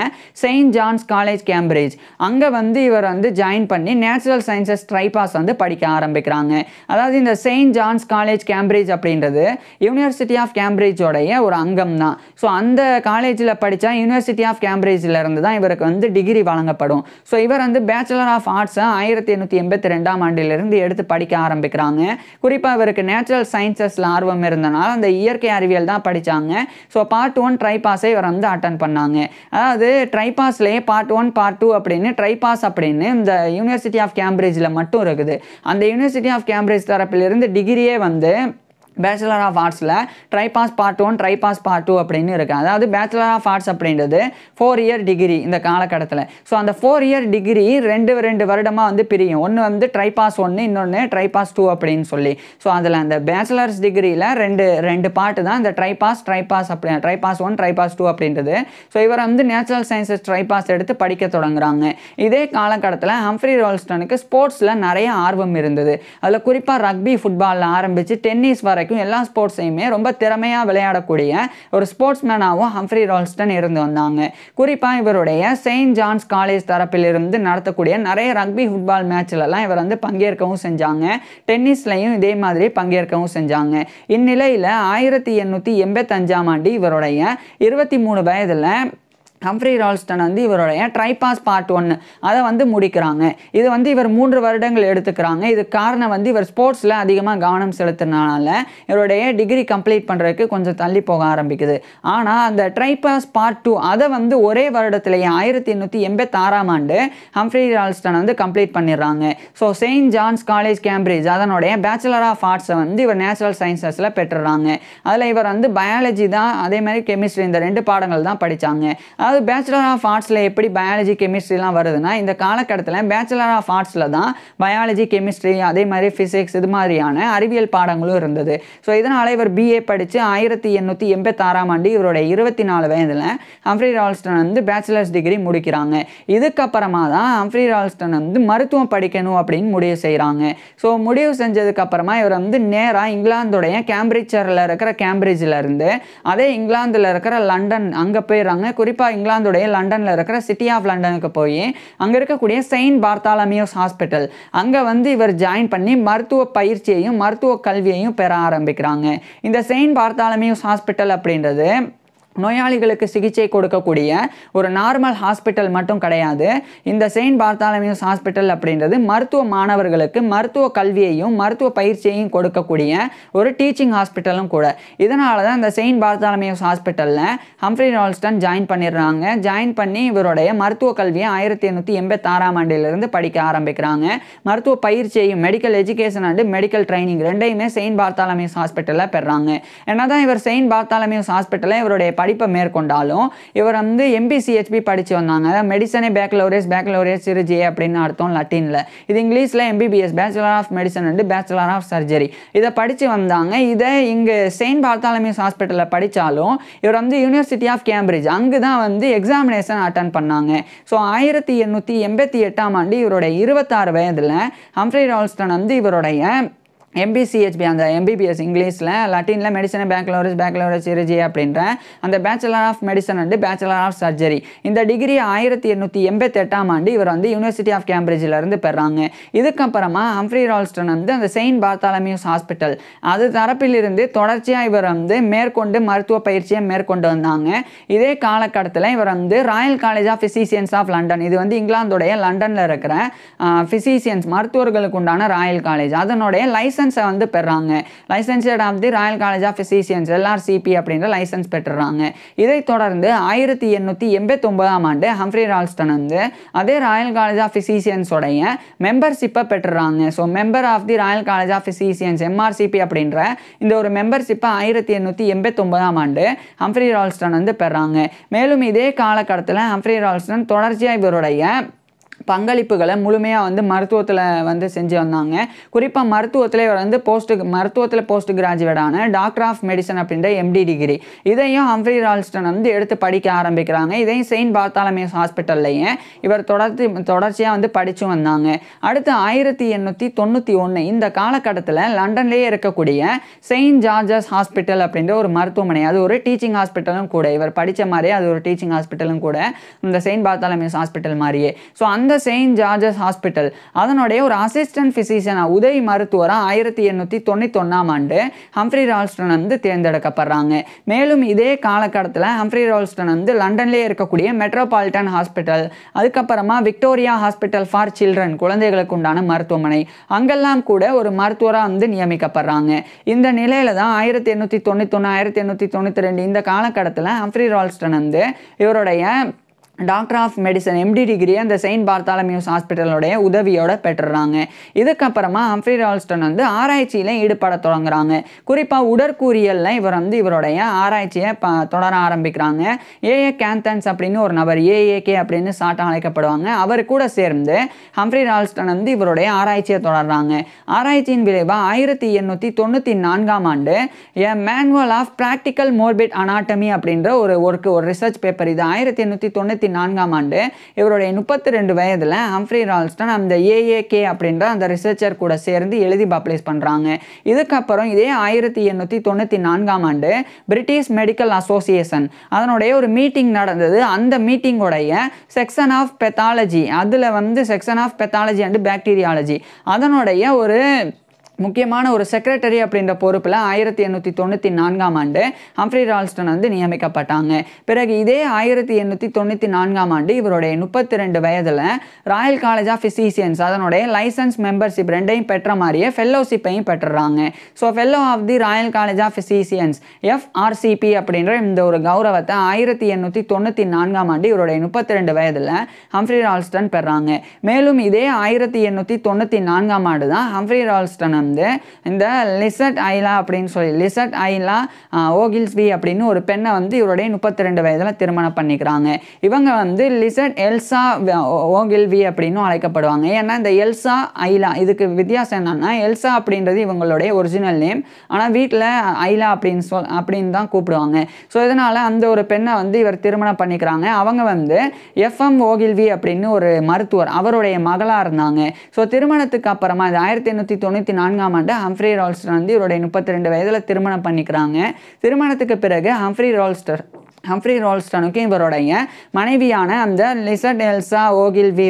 செயின்ட் ஜான்ஸ் காலேஜ் கேம்பிரிட்ஜ் அங்கே வந்து இவர் வந்து ஜாயின் பண்ணி நேச்சுரல் சயின்சஸ் ட்ரைபாஸ் வந்து படிக்க ஆரம்பிக்கிறாங்க அதாவது இந்த செயின்ட் ஜான்ஸ் காலேஜ் கேம்பிரிட்ஜ் அப்படின்றது யூனிவர்சிட்டி ஆஃப் கேம்பிரிட்ஜோடைய ஒரு அங்கம் தான் ஸோ அந்த காலேஜில் படித்தா யூனிவர்சிட்டி ஆஃப் கேம்பிரிட்ஜில் இருந்து தான் இவருக்கு வந்து டிகிரி வழங்கப்படும் ஸோ இவர் வந்து பேச்சுலர் ஆஃப் ஆர்ட்ஸை ஆயிரத்தி எண்ணூற்றி எண்பத்தி ரெண்டாம் ஆண்டிலிருந்து எடுத்து படிக்க ஆரம்பிக்கிறாங்க குறிப்பாக இவருக்கு நேச்சுரல் சயின்சஸில் ஆர்வம் இருந்தனால அந்த இயற்கை அறிவியல் தான் படித்தாங்க ஸோ பார்ட் ஒன் பாஸை இவர் வந்து அட்டன் பண்ணாங்க அதாவது ட்ரைபாஸ்லேயே பார்ட் ஒன் பார்ட் டூ அப்படின்னு ட்ரைபாஸ் அப்படின்னு இந்த யூனிவர்சிட்டி ஆஃப் கேம்பிரிட்ஜில் மட்டும் இருக்குது அந்த யூனிவர்சிட்டி ஆஃப் கேம்பிரிட்ஜ் தரப்பிலிருந்து டிகிரியே வந்து பேச்சுலர் ஆஃப் ஆர்ட்ஸில் tripos part one tripos part two அப்படின்னு இருக்குது அதாவது பேச்சுலர் ஆஃப் ஆர்ட்ஸ் அப்படின்றது ஃபோர் இயர் டிகிரி இந்த காலகட்டத்தில் ஸோ அந்த ஃபோர் இயர் டிகிரி ரெண்டு ரெண்டு வருடமாக வந்து பிரியும் ஒன்று வந்து ட்ரை பாஸ் ஒன்று இன்னொன்று ட்ரை பாஸ் டூ அப்படின்னு சொல்லி ஸோ அதில் அந்த பேச்சுலர்ஸ் டிகிரியில் ரெண்டு ரெண்டு பார்ட்டு தான் இந்த ட்ரை பாஸ் ட்ரை பாஸ் அப்படி tripos one tripos two அப்படின்றது ஸோ இவர் வந்து நேச்சுரல் சயின்ஸஸ் ட்ரை பாஸ் எடுத்து படிக்க தொடங்குறாங்க இதே காலகட்டத்தில் ஹம்ஃப்ரி ரோல்ஸ்டனுக்கு ஸ்போர்ட்ஸில் நிறைய ஆர்வம் இருந்தது அதில் குறிப்பாக ரக்பி ஃபுட்பாலில் ஆரம்பித்து டென்னிஸ் வர வரைக்கும் எல்லா ஸ்போர்ட்ஸையுமே ரொம்ப திறமையாக விளையாடக்கூடிய ஒரு ஸ்போர்ட்ஸ் மேனாகவும் ஹம்ஃப்ரி ரால்ஸ்டன் இருந்து வந்தாங்க குறிப்பாக இவருடைய செயின்ட் ஜான்ஸ் காலேஜ் தரப்பிலிருந்து நடத்தக்கூடிய நிறைய ரக்பி ஃபுட்பால் மேட்ச்லலாம் இவர் வந்து பங்கேற்கவும் செஞ்சாங்க டென்னிஸ்லையும் இதே மாதிரி பங்கேற்கவும் செஞ்சாங்க இந்நிலையில் ஆயிரத்தி எண்ணூற்றி எண்பத்தஞ்சாம் ஆண்டு இவருடைய இருபத்தி மூணு வயதில் ஹம்ஃப்ரி ரால்ஸ்டன் வந்து இவருடைய ட்ரைபாஸ் பார்ட் ஒன்று அதை வந்து முடிக்கிறாங்க இது வந்து இவர் மூன்று வருடங்கள் எடுத்துக்கிறாங்க இது காரணம் வந்து இவர் ஸ்போர்ட்ஸில் அதிகமாக கவனம் செலுத்தினால இவருடைய டிகிரி கம்ப்ளீட் பண்ணுறதுக்கு கொஞ்சம் தள்ளி போக ஆரம்பிக்குது ஆனால் அந்த ட்ரைபாஸ் பார்ட் டூ அதை வந்து ஒரே வருடத்திலேயே ஆயிரத்தி எண்ணூற்றி எண்பத்தாறாம் ஆண்டு ஹம்ஃப்ரி ரால்ஸ்டன் வந்து கம்ப்ளீட் பண்ணிடுறாங்க so Saint John's college Cambridge அதனுடைய பேச்சுலர் ஆஃப் ஆர்ட்ஸை வந்து இவர் நேச்சுரல் சயின்சஸில் பெற்றுறாங்க அதில் இவர் வந்து பயாலஜி தான் அதே மாதிரி கெமிஸ்ட்ரி இந்த ரெண்டு பாடங்கள் தான் படித்தாங்க அதாவது பேச்சுலர் ஆஃப் ஆர்ட்ஸில் எப்படி பயாலஜி கெமிஸ்ட்ரிலாம் வருதுன்னா இந்த காலக்கட்டத்தில் பேச்சுலர் ஆஃப் ஆர்ட்ஸில் தான் பயாலஜி கெமிஸ்ட்ரி அதே மாதிரி ஃபிசிக்ஸ் இது மாதிரியான அறிவியல் பாடங்களும் இருந்தது ஸோ இதனால் இவர் பிஏ படித்து ஆயிரத்தி எண்ணூற்றி எண்பத்தாறாம் ஆண்டு இவருடைய இருபத்தி நாலு வயதில் ஹம்ஃப்ரி ரால்ஸ்டன் வந்து பேச்சுலர்ஸ் டிகிரி முடிக்கிறாங்க இதுக்கப்புறமா தான் ஹம்ஃப்ரி ரால்ஸ்டன் வந்து மருத்துவம் படிக்கணும் அப்படின்னு முடிவு செய்கிறாங்க ஸோ முடிவு செஞ்சதுக்கப்புறமா இவர் வந்து நேராக இங்கிலாந்துடைய கேம்பிரிச்சரில் இருக்கிற கேம்பிரிட்ஜில் இருந்து அதே இங்கிலாந்தில் இருக்கிற லண்டன் அங்கே போயிடுறாங்க குறிப்பாக இங்கிலாந்துடைய லண்டனில் இருக்கிற சிட்டி ஆஃப் லண்டனுக்கு போய் அங்கே இருக்கக்கூடிய செயின்ட் பார்த்தாலமியோஸ் ஹாஸ்பிட்டல் அங்கே வந்து இவர் ஜாயின் பண்ணி மருத்துவ பயிற்சியையும் மருத்துவ கல்வியையும் பெற ஆரம்பிக்கிறாங்க இந்த செயின்ட் பார்த்தாலமியோஸ் ஹாஸ்பிட்டல் அப்படின்றது நோயாளிகளுக்கு சிகிச்சை கொடுக்கக்கூடிய ஒரு நார்மல் ஹாஸ்பிட்டல் மட்டும் கிடையாது இந்த செயின்ட் பார்த்தாலமியூஸ் ஹாஸ்பிட்டல் அப்படின்றது மருத்துவ மாணவர்களுக்கு மருத்துவ கல்வியையும் மருத்துவ பயிற்சியையும் கொடுக்கக்கூடிய ஒரு டீச்சிங் ஹாஸ்பிட்டலும் கூட இதனால தான் இந்த செயின்ட் பார்த்தாலமியூஸ் ஹாஸ்பிட்டலில் ஹம்ஃப்ரி ரால்ஸ்டன் ஜாயின் பண்ணிடுறாங்க ஜாயின் பண்ணி இவருடைய மருத்துவ கல்வியை ஆயிரத்தி எண்ணூற்றி எண்பத்தாறாம் ஆண்டிலிருந்து படிக்க ஆரம்பிக்கிறாங்க மருத்துவ பயிற்சியையும் medical education and medical training ரெண்டையுமே செயின்ட் பார்த்தாலமியூஸ் ஹாஸ்பிட்டலில் பெறாங்க என்ன தான் இவர் செயின்ட் பார்த்தாலமியூஸ் ஹாஸ்பிட்டலில் இவருடைய படிப்பை மேற்கொண்டாலும் இவர் வந்து எம்பிசிஹெச்பி படித்து வந்தாங்க மெடிசனே பேக்லோரேஸ் பேக்லோரேஸ் சிறுஜி அப்படின்னு அர்த்தம் லட்டினில் இது இங்கிலீஷில் MBBS bachelor of medicine and bachelor of surgery இதை படித்து வந்தாங்க இதை இங்கே செயின்ட் பார்த்தாலமியஸ் ஹாஸ்பிட்டலில் படித்தாலும் இவர் வந்து யூனிவர்சிட்டி ஆஃப் கேம்பிரிட்ஜ் அங்கே தான் வந்து எக்ஸாமினேஷன் அட்டன் பண்ணாங்க ஸோ ஆயிரத்தி எண்ணூற்றி எண்பத்தி எட்டாம் ஆண்டு இவரோட இருபத்தாறு வயதில் ஹம்ஃப்ரி ரால்ஸ்டன் வந்து இவருடைய எம்பிசிஹெச்பி அந்த எம்பிபிஎஸ் இங்கிலீஷில் லட்டினில் மெடிசனை பேக்லோரஸ் பேக்லோரஸ் சிரிஜி அப்படின்ற அந்த பேச்சுலர் ஆஃப் மெடிசன் வந்து பேச்சுலர் ஆஃப் சர்ஜரி இந்த டிகிரி ஆயிரத்தி எண்ணூற்றி எண்பத்தெட்டாம் ஆண்டு இவர் வந்து யூனிவர்சிட்டி ஆஃப் கேம்பிரிட்ஜிலேருந்து பெறாங்க இதுக்கப்புறமா ஹம்ஃப்ரி ரால்ஸ்டன் வந்து அந்த செயின்ட் பார்த்தாலமியூஸ் ஹாஸ்பிட்டல் அது தரப்பிலிருந்து தொடர்ச்சியாக இவர் வந்து மேற்கொண்டு மருத்துவ பயிற்சியை மேற்கொண்டு வந்தாங்க இதே காலகட்டத்தில் இவர் வந்து royal college of physicians of London இது வந்து இங்கிலாந்துடைய லண்டனில் இருக்கிற ஃபிசிசியன்ஸ் மருத்துவர்களுக்கு உண்டான ராயல் காலேஜ் அதனுடைய லைசன்ஸ் லைசன்ஸை வந்து பெறாங்க licentiate of the royal college of physicians LRCP அப்படின்ற லைசன்ஸ் பெற்றுறாங்க இதைத் தொடர்ந்து ஆயிரத்தி எண்ணூற்றி எண்பத்தொம்பதாம் ஆண்டு ஹம்ஃப்ரி ரால்ஸ்டன் வந்து அதே ராயல் காலேஜ் ஆஃப் ஃபிசிஷியன்ஸோடைய மெம்பர்ஷிப்பை பெற்றுறாங்க so member of the royal college of physicians MRCP அப்படின்ற இந்த ஒரு மெம்பர்ஷிப்பை ஆயிரத்தி எண்ணூற்றி எண்பத்தொம்பதாம் ஆண்டு ஹம்ஃப்ரி ரால்ஸ்டன் வந்து பெறாங்க மேலும் இதே காலகட்டத்தில் ஹம்ஃப்ரி ரால்ஸ்டன் தொடர்ச்சியாக இவருடைய பங்களிப்புகளை முழுமையாக வந்து மருத்துவத்தில் வந்து செஞ்சு வந்தாங்க குறிப்பாக மருத்துவத்தில் இவர் வந்து போஸ்ட் மருத்துவத்தில் போஸ்ட் கிராஜுவேட்டான டாக்டர் ஆஃப் மெடிசன் அப்படின்ற எம்டி டிகிரி இதையும் ஹம்ஃப்ரி ரால்ஸ்டன் வந்து எடுத்து படிக்க ஆரம்பிக்கிறாங்க இதையும் செயின்ட் பார்த்தாலமேஸ் ஹாஸ்பிட்டல்லையும் இவர் தொடர்ச்சி தொடர்ச்சியாக வந்து படித்து வந்தாங்க அடுத்து ஆயிரத்தி எண்ணூற்றி தொண்ணூற்றி ஒன்று இந்த காலகட்டத்தில் லண்டன்லேயே இருக்கக்கூடிய செயின்ட் ஜார்ஜஸ் ஹாஸ்பிட்டல் அப்படின்ற ஒரு மருத்துவமனை அது ஒரு டீச்சிங் ஹாஸ்பிட்டலும் கூட இவர் படித்த மாதிரியே அது ஒரு டீச்சிங் ஹாஸ்பிட்டலும் கூட இந்த செயின்ட் பார்த்தாலமேஸ் ஹாஸ்பிட்டல் மாதிரியே ஸோ அந்த சிறந்த செயின்ட் ஜார்ஜஸ் ஹாஸ்பிட்டல் அதனுடைய ஒரு அசிஸ்டன்ட் ஃபிசிஷியனாக உதவி மருத்துவராக ஆயிரத்தி எண்ணூற்றி ஒன்றாம் ஆண்டு ஹம்ஃப்ரி ரால்ஸ்டன் வந்து தேர்ந்தெடுக்கப்படுறாங்க மேலும் இதே காலகட்டத்தில் ஹம்ஃப்ரி ரால்ஸ்டன் வந்து லண்டன்லேயே இருக்கக்கூடிய மெட்ரோபாலிட்டன் ஹாஸ்பிட்டல் அதுக்கப்புறமா விக்டோரியா ஹாஸ்பிட்டல் ஃபார் சில்ட்ரன் குழந்தைகளுக்கு உண்டான மருத்துவமனை அங்கெல்லாம் கூட ஒரு மருத்துவராக வந்து நியமிக்கப்படுறாங்க இந்த நிலையில் தான் ஆயிரத்தி எண்ணூற்றி ஒன்று ஆயிரத்தி எண்ணூற்றி தொண்ணூற்றி ரெண்டு இந்த காலகட்டத்தில் ஹம்ஃப்ரி ரால்ஸ்டன் வந்து இவருடைய doctor of medicine MD degree அந்த செயின்ட் பார்த்தாலமியூஸ் ஹாஸ்பிட்டலுடைய உதவியோட பெற்றுறாங்க இதுக்கப்புறமா ஹம்ஃப்ரி ரால்ஸ்டன் வந்து ஆராய்ச்சியில் ஈடுபட தொடங்குறாங்க குறிப்பாக உடற்கூறியலில் இவர் வந்து இவருடைய ஆராய்ச்சியை ப தொடர ஆரம்பிக்கிறாங்க ஏஏ கேந்தன்ஸ் அப்படின்னு ஒரு நபர் ஏஏகே அப்படின்னு சாட்டம் அழைக்கப்படுவாங்க அவர் கூட சேர்ந்து ஹம்ஃப்ரி ரால்ஸ்டன் வந்து இவருடைய ஆராய்ச்சியை தொடர்றாங்க ஆராய்ச்சியின் விளைவாக ஆயிரத்தி எண்ணூற்றி தொண்ணூற்றி நான்காம் ஆண்டு a manual of practical morbid anatomy அப்படின்ற ஒரு ஒர்க்கு ஒரு ரிசர்ச் பேப்பர் இது ஆயிரத்தி எண்ணூற்றி தொண்ணூற்றி நான்காம் ஆண்டு இவருடைய முப்பத்தி ரெண்டு வயதில் ஹம்ஃப்ரி ரால்ஸ்டன் அந்த ஏஏகே அப்படின்ற அந்த ரிசர்ச்சர் கூட சேர்ந்து எழுதி பப்ளிஷ் பண்ணுறாங்க இதுக்கப்புறம் இதே ஆயிரத்தி எண்ணூற்றி தொண்ணூற்றி நான்காம் ஆண்டு பிரிட்டிஷ் மெடிக்கல் அசோசியேஷன் அதனுடைய ஒரு மீட்டிங் நடந்தது அந்த மீட்டிங்குடைய செக்ஷன் ஆஃப் பெத்தாலஜி அதில் வந்து section of pathology and bacteriology அதனுடைய ஒரு முக்கியமான ஒரு செக்ரட்டரி அப்படின்ற பொறுப்பில் ஆயிரத்தி எண்ணூற்றி தொண்ணூற்றி நான்காம் ஆண்டு ஹம்ஃப்ரி ரால்ஸ்டன் வந்து நியமிக்கப்பட்டாங்க பிறகு இதே ஆயிரத்தி எண்ணூற்றி தொண்ணூற்றி நான்காம் ஆண்டு இவருடைய முப்பத்தி ரெண்டு வயதில் ராயல் காலேஜ் ஆஃப் ஃபிசிசியன்ஸ் அதனுடைய லைசன்ஸ் மெம்பர்ஷிப் ரெண்டையும் பெற்ற மாதிரியே ஃபெல்லோஷிப்பையும் பெற்றுறாங்க so fellow of the royal college of physicians FRCP அப்படின்ற இந்த ஒரு கௌரவத்தை ஆயிரத்தி எண்ணூற்றி தொண்ணூற்றி நான்காம் ஆண்டு இவருடைய முப்பத்தி ரெண்டு வயதில் ஹம்ஃப்ரி ரால்ஸ்டன் பெறாங்க மேலும் இதே ஆயிரத்தி எண்ணூற்றி தொண்ணூற்றி நான்காம் ஆண்டு தான் ஹம்ஃப்ரி ரால்ஸ்டன் வந்து இந்த லிசட் ஐலா அப்படின்னு சொல்லி லிசட் ஐலா ஓகில்ஸ்வி அப்படின்னு ஒரு பெண்ணை வந்து இவருடைய முப்பத்தி ரெண்டு வயதில் திருமணம் பண்ணிக்கிறாங்க இவங்க வந்து லிசட் எல்சா ஓகில்வி அப்படின்னு அழைக்கப்படுவாங்க ஏன்னா இந்த எல்சா ஐலா இதுக்கு வித்தியாசம் என்னன்னா எல்சா அப்படின்றது இவங்களுடைய ஒரிஜினல் நேம் ஆனால் வீட்டில் ஐலா அப்படின்னு சொல் அப்படின்னு தான் கூப்பிடுவாங்க ஸோ இதனால் அந்த ஒரு பெண்ணை வந்து இவர் திருமணம் பண்ணிக்கிறாங்க அவங்க வந்து எஃப்எம் ஓகில்வி அப்படின்னு ஒரு மருத்துவர் அவருடைய மகளாக இருந்தாங்க ஸோ திருமணத்துக்கு அப்புறமா இந்த ஆயிரத்தி எண்ணூற்றி தொண்ணூற்றி நான்கு பதினான்காம் ஆண்டு ஹம்ஃப்ரி ரால்ஸ்டர் வந்து இவருடைய முப்பத்தி ரெண்டு வயதில் திருமணம் பண்ணிக்கிறாங்க திருமணத்துக்கு பிறகு ஹம்ஃப்ரி ரால்ஸ்டர் ஹம்ஃப்ரி ரோல்ஸ்டனுக்கும் இவருடைய மனைவியான அந்த Lisette Elsa Ogilvie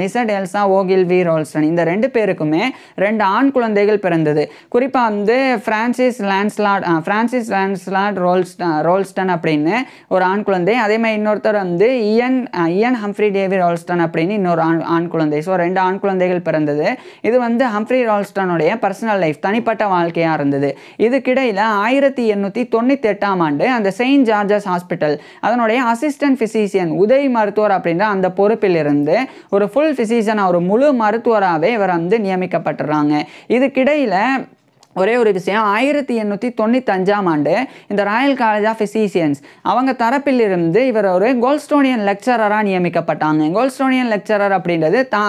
Lisette Elsa Ogilvie Rolleston இந்த ரெண்டு பேருக்குமே ரெண்டு ஆண் குழந்தைகள் பிறந்தது குறிப்பாக வந்து Francis Lancelot Francis Lancelot Rolleston Rolleston அப்படின்னு ஒரு ஆண் குழந்தை அதே மாதிரி இன்னொருத்தர் வந்து Ian Ian Humphrey Davy Rolleston அப்படின்னு இன்னொரு ஆண் ஆண் குழந்தை ஸோ ரெண்டு ஆண் குழந்தைகள் பிறந்தது இது வந்து ஹம்ஃப்ரி ரோல்ஸ்டனுடைய பர்சனல் லைஃப் தனிப்பட்ட வாழ்க்கையாக இருந்தது இதுக்கிடையில் ஆயிரத்தி எண்ணூற்றி தொண்ணூற்றி எட்டாம் ஆண்டு அந்த செயின்ட் ஜார்ஜ் ஜீசஸ் ஹாஸ்பிட்டல் அதனுடைய அசிஸ்டன்ட் ஃபிசிஷியன் உதவி மருத்துவர் அப்படின்ற அந்த பொறுப்பிலிருந்து ஒரு ஃபுல் ஃபிசிஷியனாக ஒரு முழு மருத்துவராகவே இவர் வந்து நியமிக்கப்பட்டுறாங்க இதுக்கிடையில் ஒரே ஒரு விஷயம் ஆயிரத்தி எண்ணூற்றி தொண்ணூத்தஞ்சாம் ஆண்டு இந்த ராயல் காலேஜ் ஆஃப் ஃபிசிசியன்ஸ் அவங்க தரப்பில் இருந்து இவர் ஒரு கோல்ஸ்டோனியன் லெக்சரராக நியமிக்கப்பட்டாங்க கோல்ஸ்டோனியன் லெக்சரர் அப்படின்றது தா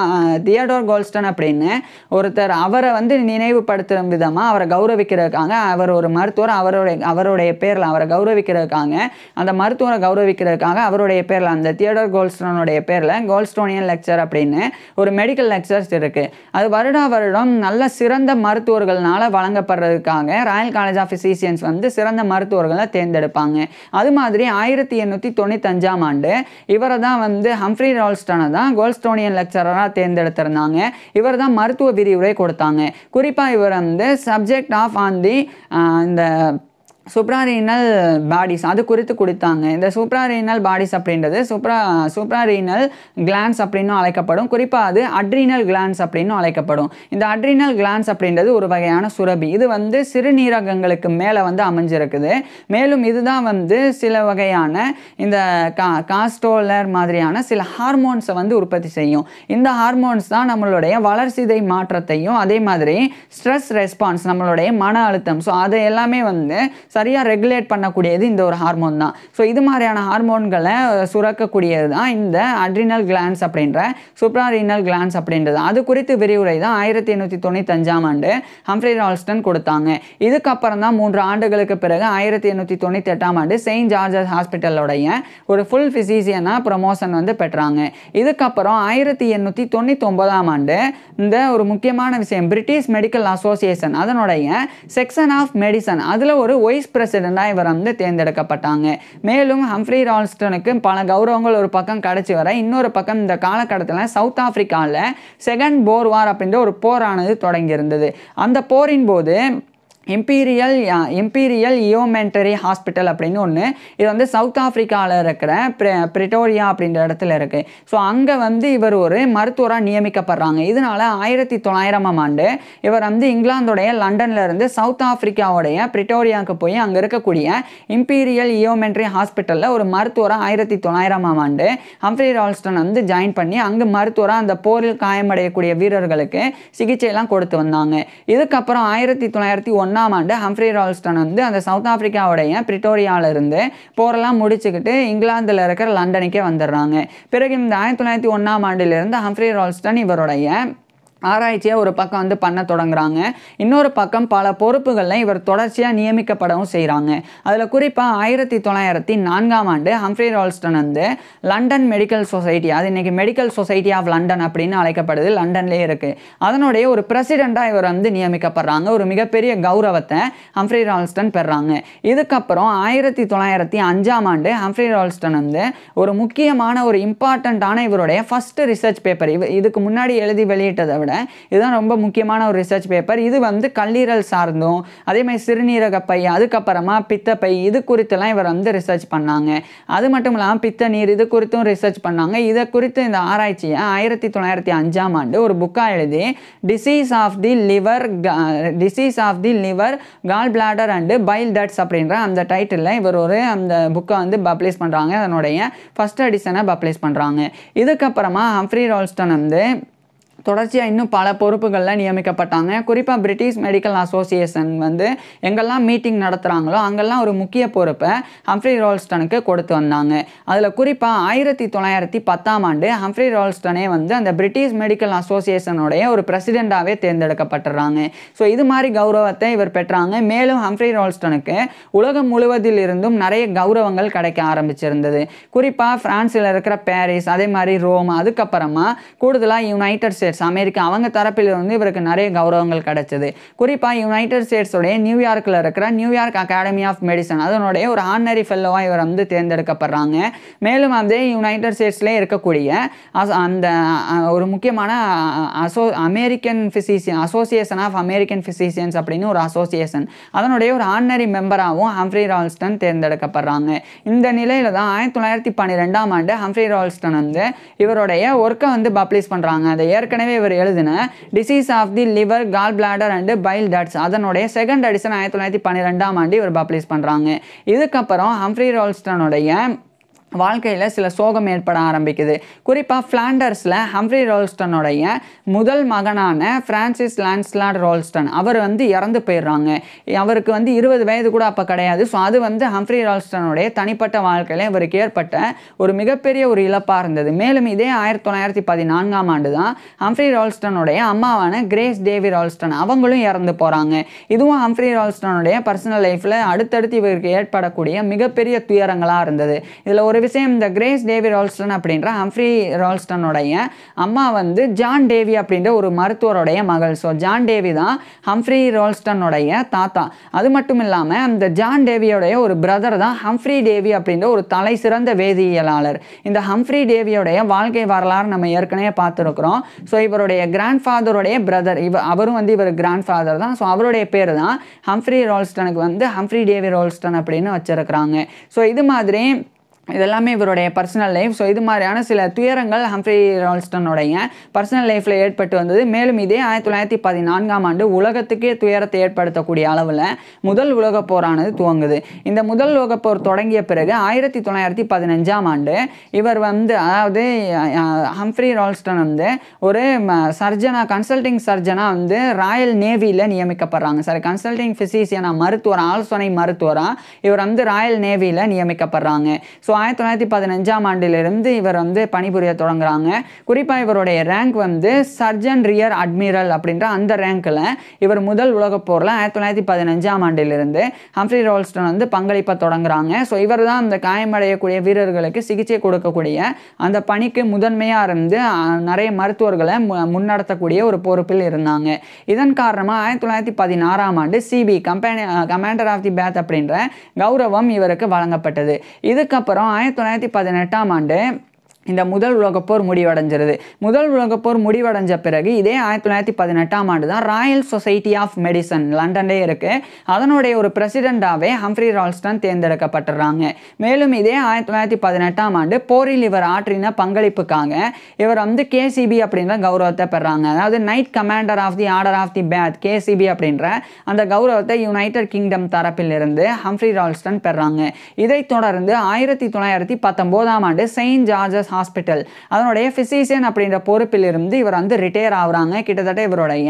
தியடோர் கோல்ஸ்டன் அப்படின்னு ஒருத்தர் அவரை வந்து நினைவுபடுத்தும் விதமாக அவரை கௌரவிக்கிறதுக்காங்க அவர் ஒரு மருத்துவர் அவருடைய அவருடைய பேரில் அவரை கௌரவிக்கிறதுக்காங்க அந்த மருத்துவரை கௌரவிக்கிறதுக்காக அவருடைய பேரில் அந்த தியடோர் கோல்ஸ்டனுடைய பேரில் கோல்ஸ்டோனியன் லெக்சர் அப்படின்னு ஒரு மெடிக்கல் லெக்சர்ஸ் இருக்குது அது வருடா வருடம் நல்ல சிறந்த மருத்துவர்களால் வழங்க வழங்கப்படுறதுக்காக ராயல் காலேஜ் ஆஃப் ஃபிசிஷியன்ஸ் வந்து சிறந்த மருத்துவர்களை தேர்ந்தெடுப்பாங்க அது மாதிரி ஆயிரத்தி எண்ணூற்றி தொண்ணூத்தஞ்சாம் ஆண்டு இவரை தான் வந்து ஹம்ஃப்ரி ரால்ஸ்டனை தான் கோல்ஸ்டோனியன் லெக்சரராக தேர்ந்தெடுத்திருந்தாங்க இவர் தான் மருத்துவ விரிவுரை கொடுத்தாங்க குறிப்பாக இவர் வந்து சப்ஜெக்ட் ஆஃப் ஆன் தி இந்த சூப்ராரீனல் பாடிஸ் அது குறித்து கொடுத்தாங்க இந்த சூப்ராரீனல் பாடிஸ் அப்படின்றது சூப்ரா சூப்ராரீனல் கிளான்ஸ் அப்படின்னு அழைக்கப்படும் குறிப்பாக அது அட்ரீனல் கிளான்ஸ் அப்படின்னு அழைக்கப்படும் இந்த அட்ரீனல் கிளான்ஸ் அப்படின்றது ஒரு வகையான சுரபி இது வந்து சிறுநீரகங்களுக்கு மேலே வந்து அமைஞ்சிருக்குது மேலும் இதுதான் வந்து சில வகையான இந்த கா காஸ்டோலர் மாதிரியான சில ஹார்மோன்ஸை வந்து உற்பத்தி செய்யும் இந்த ஹார்மோன்ஸ் தான் நம்மளுடைய வளர்ச்சிதை மாற்றத்தையும் அதே மாதிரி ஸ்ட்ரெஸ் ரெஸ்பான்ஸ் நம்மளுடைய மன அழுத்தம் ஸோ அதை எல்லாமே வந்து சரியாக ரெகுலேட் பண்ணக்கூடியது இந்த ஒரு ஹார்மோன் தான் ஸோ இது மாதிரியான ஹார்மோன்களை சுரக்கக்கூடியது தான் இந்த அட்ரினல் கிளான்ஸ் அப்படின்ற சுப்ராரீனல் கிளான்ஸ் அப்படின்றது அது குறித்து விரிவுரை தான் ஆயிரத்தி எண்ணூற்றி தொண்ணூத்தஞ்சாம் ஆண்டு ஹம்ஃப்ரி ரால்ஸ்டன் கொடுத்தாங்க இதுக்கப்புறம் தான் மூன்று ஆண்டுகளுக்கு பிறகு ஆயிரத்தி எண்ணூற்றி தொண்ணூற்றி எட்டாம் ஆண்டு செயின்ட் ஜார்ஜஸ் ஹாஸ்பிட்டலோடைய ஒரு ஃபுல் ஃபிசிசியனாக ப்ரமோஷன் வந்து பெற்றாங்க இதுக்கப்புறம் ஆயிரத்தி எண்ணூற்றி தொண்ணூத்தொம்பதாம் ஆண்டு இந்த ஒரு முக்கியமான விஷயம் பிரிட்டிஷ் மெடிக்கல் அசோசியேஷன் அதனுடைய செக்ஷன் ஆஃப் மெடிசன் அதில் ஒரு ஒய்ஸ் பிரசிடண்டாக இவர் வந்து தேர்ந்தெடுக்கப்பட்டாங்க மேலும் ஹம்ஃப்ரி ரால்ஸ்டனுக்கு பல கௌரவங்கள் ஒரு பக்கம் கிடச்சி வர இன்னொரு பக்கம் இந்த காலகட்டத்தில் சவுத் ஆஃப்ரிக்காவில் செகண்ட் போர் வார் அப்படின்ற ஒரு போரானது தொடங்கியிருந்தது அந்த போரின் போது இம்பீரியல் இம்பீரியல் இயோமெண்டரி ஹாஸ்பிட்டல் அப்படின்னு ஒன்று இது வந்து சவுத் ஆஃப்ரிக்காவில் இருக்கிற பிரிட்டோரியா அப்படின்ற இடத்துல இருக்குது ஸோ அங்கே வந்து இவர் ஒரு மருத்துவராக நியமிக்கப்படுறாங்க இதனால் ஆயிரத்தி தொள்ளாயிரமாம் ஆண்டு இவர் வந்து இங்கிலாந்துடைய லண்டன்லேருந்து சவுத் ஆஃப்ரிக்காவுடைய பிரிட்டோரியாவுக்கு போய் அங்கே இருக்கக்கூடிய இம்பீரியல் இயோமெண்டரி ஹாஸ்பிட்டலில் ஒரு மருத்துவராக ஆயிரத்தி தொள்ளாயிரமாம் ஆண்டு ஹம்ஃப்ரி ரால்ஸ்டன் வந்து ஜாயின் பண்ணி அங்கே மருத்துவராக அந்த போரில் காயமடையக்கூடிய வீரர்களுக்கு சிகிச்சையெல்லாம் கொடுத்து வந்தாங்க இதுக்கப்புறம் ஆயிரத்தி தொள்ளாயிரத்தி ஒன்று ஒன்றாம் ஆண்டு ஹம்ஃப்ரி ரால்ஸ்டன் வந்து அந்த சவுத் ஆஃப்ரிக்காவுடைய பிரிட்டோரியாவிலிருந்து போரெல்லாம் முடிச்சுக்கிட்டு இங்கிலாந்தில் இருக்கிற லண்டனுக்கே வந்துடுறாங்க பிறகு இந்த ஆயிரத்தி தொள்ளாயிரத்தி ஒன்றாம் ஆண்டிலிருந்து ஹம்ஃப்ரி ரால்ஸ்டன் இவருடைய ஆராய்ச்சியை ஒரு பக்கம் வந்து பண்ண தொடங்குறாங்க இன்னொரு பக்கம் பல பொறுப்புகளில் இவர் தொடர்ச்சியாக நியமிக்கப்படவும் செய்கிறாங்க அதில் குறிப்பாக ஆயிரத்தி தொள்ளாயிரத்தி நான்காம் ஆண்டு ஹம்ஃப்ரி ரால்ஸ்டன் வந்து லண்டன் மெடிக்கல் சொசைட்டி அது இன்றைக்கி மெடிக்கல் சொசைட்டி ஆஃப் லண்டன் அப்படின்னு அழைக்கப்படுது லண்டன்லேயே இருக்குது அதனுடைய ஒரு பிரசிடெண்ட்டாக இவர் வந்து நியமிக்கப்படுறாங்க ஒரு மிகப்பெரிய கௌரவத்தை ஹம்ஃப்ரி ரால்ஸ்டன் பெறாங்க இதுக்கப்புறம் ஆயிரத்தி தொள்ளாயிரத்தி அஞ்சாம் ஆண்டு ஹம்ஃப்ரி ரால்ஸ்டன் வந்து ஒரு முக்கியமான ஒரு இம்பார்ட்டண்ட்டான இவருடைய ஃபஸ்ட்டு ரிசர்ச் பேப்பர் இவ இதுக்கு முன்னாடி எழுதி வெளியிட்டதை கூட இதுதான் ரொம்ப முக்கியமான ஒரு ரிசர்ச் பேப்பர் இது வந்து கல்லீரல் சார்ந்தும் அதேமாதிரி சிறுநீரக பை அதுக்கப்புறமா பித்தப்பை இது குறித்தெல்லாம் இவர் வந்து ரிசர்ச் பண்ணாங்க அது மட்டும் இல்லாமல் பித்த நீர் இது குறித்தும் ரிசர்ச் பண்ணாங்க இதை குறித்து இந்த ஆராய்ச்சியை ஆயிரத்தி தொள்ளாயிரத்தி அஞ்சாம் ஆண்டு ஒரு புக்காக எழுதி disease of the liver disease of the liver gall bladder and bile ducts அப்படின்ற அந்த டைட்டிலில் இவர் ஒரு அந்த புக்கை வந்து பப்ளிஷ் பண்ணுறாங்க அதனுடைய ஃபஸ்ட் எடிஷனை பப்ளிஷ் பண்ணுறாங்க இதுக்கப்புறமா ஹம்ஃப்ரி ரால்ஸ்டன் வந்து தொடர்ச்சியாக இன்னும் பல பொறுப்புகளில் நியமிக்கப்பட்டாங்க குறிப்பாக பிரிட்டிஷ் மெடிக்கல் அசோசியேஷன் வந்து எங்கெல்லாம் மீட்டிங் நடத்துகிறாங்களோ அங்கெல்லாம் ஒரு முக்கிய பொறுப்பை ஹம்ஃப்ரி ரோல்ஸ்டனுக்கு கொடுத்து வந்தாங்க அதில் குறிப்பாக ஆயிரத்தி தொள்ளாயிரத்தி பத்தாம் ஆண்டு ஹம்ஃப்ரி ரோல்ஸ்டனே வந்து அந்த பிரிட்டிஷ் மெடிக்கல் அசோசியேஷனுடைய ஒரு பிரசிடெண்ட்டாகவே தேர்ந்தெடுக்கப்பட்டுறாங்க ஸோ இது மாதிரி கௌரவத்தை இவர் பெற்றாங்க மேலும் ஹம்ஃப்ரி ரோல்ஸ்டனுக்கு உலகம் முழுவதில் இருந்தும் நிறைய கௌரவங்கள் கிடைக்க ஆரம்பிச்சிருந்தது குறிப்பாக ஃப்ரான்ஸில் இருக்கிற பாரிஸ் அதே மாதிரி ரோம் அதுக்கப்புறமா கூடுதலாக யுனைடெட் ஸ்டேட்ஸ் ஸ்டேட்ஸ் அமெரிக்கா அவங்க தரப்பில் இருந்து இவருக்கு நிறைய கௌரவங்கள் கிடைச்சது குறிப்பாக யுனைடெட் ஸ்டேட்ஸோடைய நியூயார்க்கில் இருக்கிற நியூயார்க் அகாடமி ஆஃப் மெடிசன் அதனுடைய ஒரு ஆனரி ஃபெல்லோவாக இவர் வந்து தேர்ந்தெடுக்கப்படுறாங்க மேலும் வந்து யுனைடெட் ஸ்டேட்ஸ்லேயே இருக்கக்கூடிய அந்த ஒரு முக்கியமான அசோ American physician association of American physicians அப்படின்னு ஒரு அசோசியேஷன் அதனுடைய ஒரு ஆனரி மெம்பராகவும் ஹம்ஃப்ரி ரால்ஸ்டன் தேர்ந்தெடுக்கப்படுறாங்க இந்த நிலையில் தான் ஆயிரத்தி தொள்ளாயிரத்தி பன்னிரெண்டாம் ஆண்டு ஹம்ஃப்ரி ரால்ஸ்டன் வந்து இவருடைய ஒர்க்கை வந்து பப்ளிஷ் பண்ணுறாங்க அந்த ஏற்கனவே ஏற்கனவே இவர் எழுதின disease of the liver gall bladder and bile ducts அதனுடைய செகண்ட் அடிஷன் ஆயிரத்தி தொள்ளாயிரத்தி பன்னிரெண்டாம் ஆண்டு இவர் பப்ளிஷ் பண்ணுறாங்க இதுக்கப்புறம் ஹம்ஃப்ரி ரோல்ஸ்டனுடைய வாழ்க்கையில் சில சோகம் ஏற்பட ஆரம்பிக்குது குறிப்பாக ஃப்ளாண்டர்ஸில் ஹம்ப்ரி ரோல்ஸ்டனுடைய முதல் மகனான ஃப்ரான்சிஸ் லான்ஸ்லாட் ரோல்ஸ்டன் அவர் வந்து இறந்து போயிடுறாங்க அவருக்கு வந்து இருபது வயது கூட அப்போ கிடையாது ஸோ அது வந்து ஹம்ப்ரி ரோல்ஸ்டனுடைய தனிப்பட்ட வாழ்க்கையில் இவருக்கு ஏற்பட்ட ஒரு மிகப்பெரிய ஒரு இழப்பாக இருந்தது மேலும் இதே ஆயிரத்தி தொள்ளாயிரத்தி பதினான்காம் ஆண்டு தான் ஹம்ப்ரி ரோல்ஸ்டனுடைய அம்மாவான கிரேஸ் டேவி ரோல்ஸ்டன் அவங்களும் இறந்து போகிறாங்க இதுவும் ஹம்ப்ரி ரோல்ஸ்டனுடைய பர்சனல் லைஃப்பில் அடுத்தடுத்து இவருக்கு ஏற்படக்கூடிய மிகப்பெரிய துயரங்களாக இருந்தது இதில் ஒரு ஒரு விஷயம் இந்த கிரேஸ் டேவி ரால்ஸ்டன் அப்படின்ற ஹம்ஃப்ரி ரால்ஸ்டனுடைய அம்மா வந்து ஜான் டேவி அப்படின்ற ஒரு மருத்துவருடைய மகள் ஸோ ஜான் டேவி தான் ஹம்ஃப்ரி ரால்ஸ்டனுடைய தாத்தா அது மட்டும் இல்லாமல் அந்த ஜான் டேவியோடைய ஒரு பிரதர் தான் ஹம்ஃப்ரி டேவி அப்படின்ற ஒரு தலை சிறந்த வேதியியலாளர் இந்த ஹம்ஃப்ரி டேவியோடைய வாழ்க்கை வரலாறு நம்ம ஏற்கனவே பார்த்துருக்குறோம் ஸோ இவருடைய கிராண்ட் ஃபாதருடைய பிரதர் இவ அவரும் வந்து இவர் கிராண்ட் ஃபாதர் தான் ஸோ அவருடைய பேர் தான் ஹம்ஃப்ரி ரோல்ஸ்டனுக்கு வந்து ஹம்ஃப்ரி டேவி ரோல்ஸ்டன் அப்படின்னு வச்சுருக்குறாங்க ஸோ இது மாதிரி இதெல்லாமே இவருடைய பர்சனல் லைஃப் ஸோ இது மாதிரியான சில துயரங்கள் ஹம்ஃப்ரி ரால்ஸ்டனுடைய பர்சனல் லைஃப்பில் ஏற்பட்டு வந்தது மேலும் இதே ஆயிரத்தி தொள்ளாயிரத்தி பதினான்காம் ஆண்டு உலகத்துக்கே துயரத்தை ஏற்படுத்தக்கூடிய அளவில் முதல் உலகப் போரானது துவங்குது இந்த முதல் உலகப் போர் தொடங்கிய பிறகு ஆயிரத்தி தொள்ளாயிரத்தி பதினஞ்சாம் ஆண்டு இவர் வந்து அதாவது ஹம்ஃப்ரி ரால்ஸ்டன் வந்து ஒரு சர்ஜனா கன்சல்டிங் சர்ஜனாக வந்து ராயல் நேவியில் நியமிக்கப்படுறாங்க சார் கன்சல்டிங் ஃபிசிசியனாக மருத்துவராக ஆலோசனை மருத்துவராக இவர் வந்து ராயல் நேவியில் நியமிக்கப்படுறாங்க ஸோ ஆயிரத்தி தொள்ளாயிரத்தி பதினஞ்சாம் ஆண்டிலிருந்து இவர் வந்து பணிபுரிய தொடங்குறாங்க குறிப்பாக இவருடைய ரேங்க் வந்து சர்ஜன் ரியர் அட்மிரல் அப்படின்ற அந்த ரேங்க்கில் இவர் முதல் உலக போரில் ஆயிரத்தி தொள்ளாயிரத்தி பதினஞ்சாம் ஆண்டிலிருந்து ஹம்ஃப்ரி ரோல்ஸ்டன் வந்து பங்களிப்பை தொடங்குறாங்க ஸோ இவர் தான் அந்த காயமடையக்கூடிய வீரர்களுக்கு சிகிச்சை கொடுக்கக்கூடிய அந்த பணிக்கு முதன்மையாக இருந்து நிறைய மருத்துவர்களை முன்னடத்தக்கூடிய ஒரு பொறுப்பில் இருந்தாங்க இதன் காரணமாக ஆயிரத்தி தொள்ளாயிரத்தி பதினாறாம் ஆண்டு சிபி கம்பே கமாண்டர் ஆஃப் தி பேத் அப்படின்ற கௌரவம் இவருக்கு வழங்கப்பட்டது இதுக்கப்புறம் ஆயிரத்தி தொள்ளாயிரத்தி பதினெட்டாம் ஆண்டு இந்த முதல் உலகப்போர் முடிவடைஞ்சிருது முதல் உலகப்போர் முடிவடைஞ்ச பிறகு இதே ஆயிரத்தி தொள்ளாயிரத்தி பதினெட்டாம் ஆண்டு தான் ராயல் சொசைட்டி ஆஃப் மெடிசன் லண்டன்லே இருக்குது அதனுடைய ஒரு பிரசிடெண்டாகவே ஹம்ஃப்ரி ரால்ஸ்டன் தேர்ந்தெடுக்கப்பட்டுறாங்க மேலும் இதே ஆயிரத்தி தொள்ளாயிரத்தி பதினெட்டாம் ஆண்டு போரில் இவர் ஆற்றின பங்களிப்புக்காக இவர் வந்து கேசிபி அப்படின்ற கௌரவத்தை பெறாங்க அதாவது Knight Commander of the Order of the Bath KCB அப்படின்ற அந்த கௌரவத்தை யுனைடெட் கிங்டம் தரப்பிலிருந்து ஹம்ஃப்ரி ரால்ஸ்டன் பெறாங்க இதைத் தொடர்ந்து ஆயிரத்தி தொள்ளாயிரத்தி பத்தொம்போதாம் ஆண்டு செயின்ட் ஜார்ஜஸ் ஹாஸ்பிட்டல் அதனுடைய ஃபிசிஷியன் அப்படின்ற பொறுப்பிலிருந்து இவர் வந்து ரிட்டையர் ஆகுறாங்க கிட்டத்தட்ட இவருடைய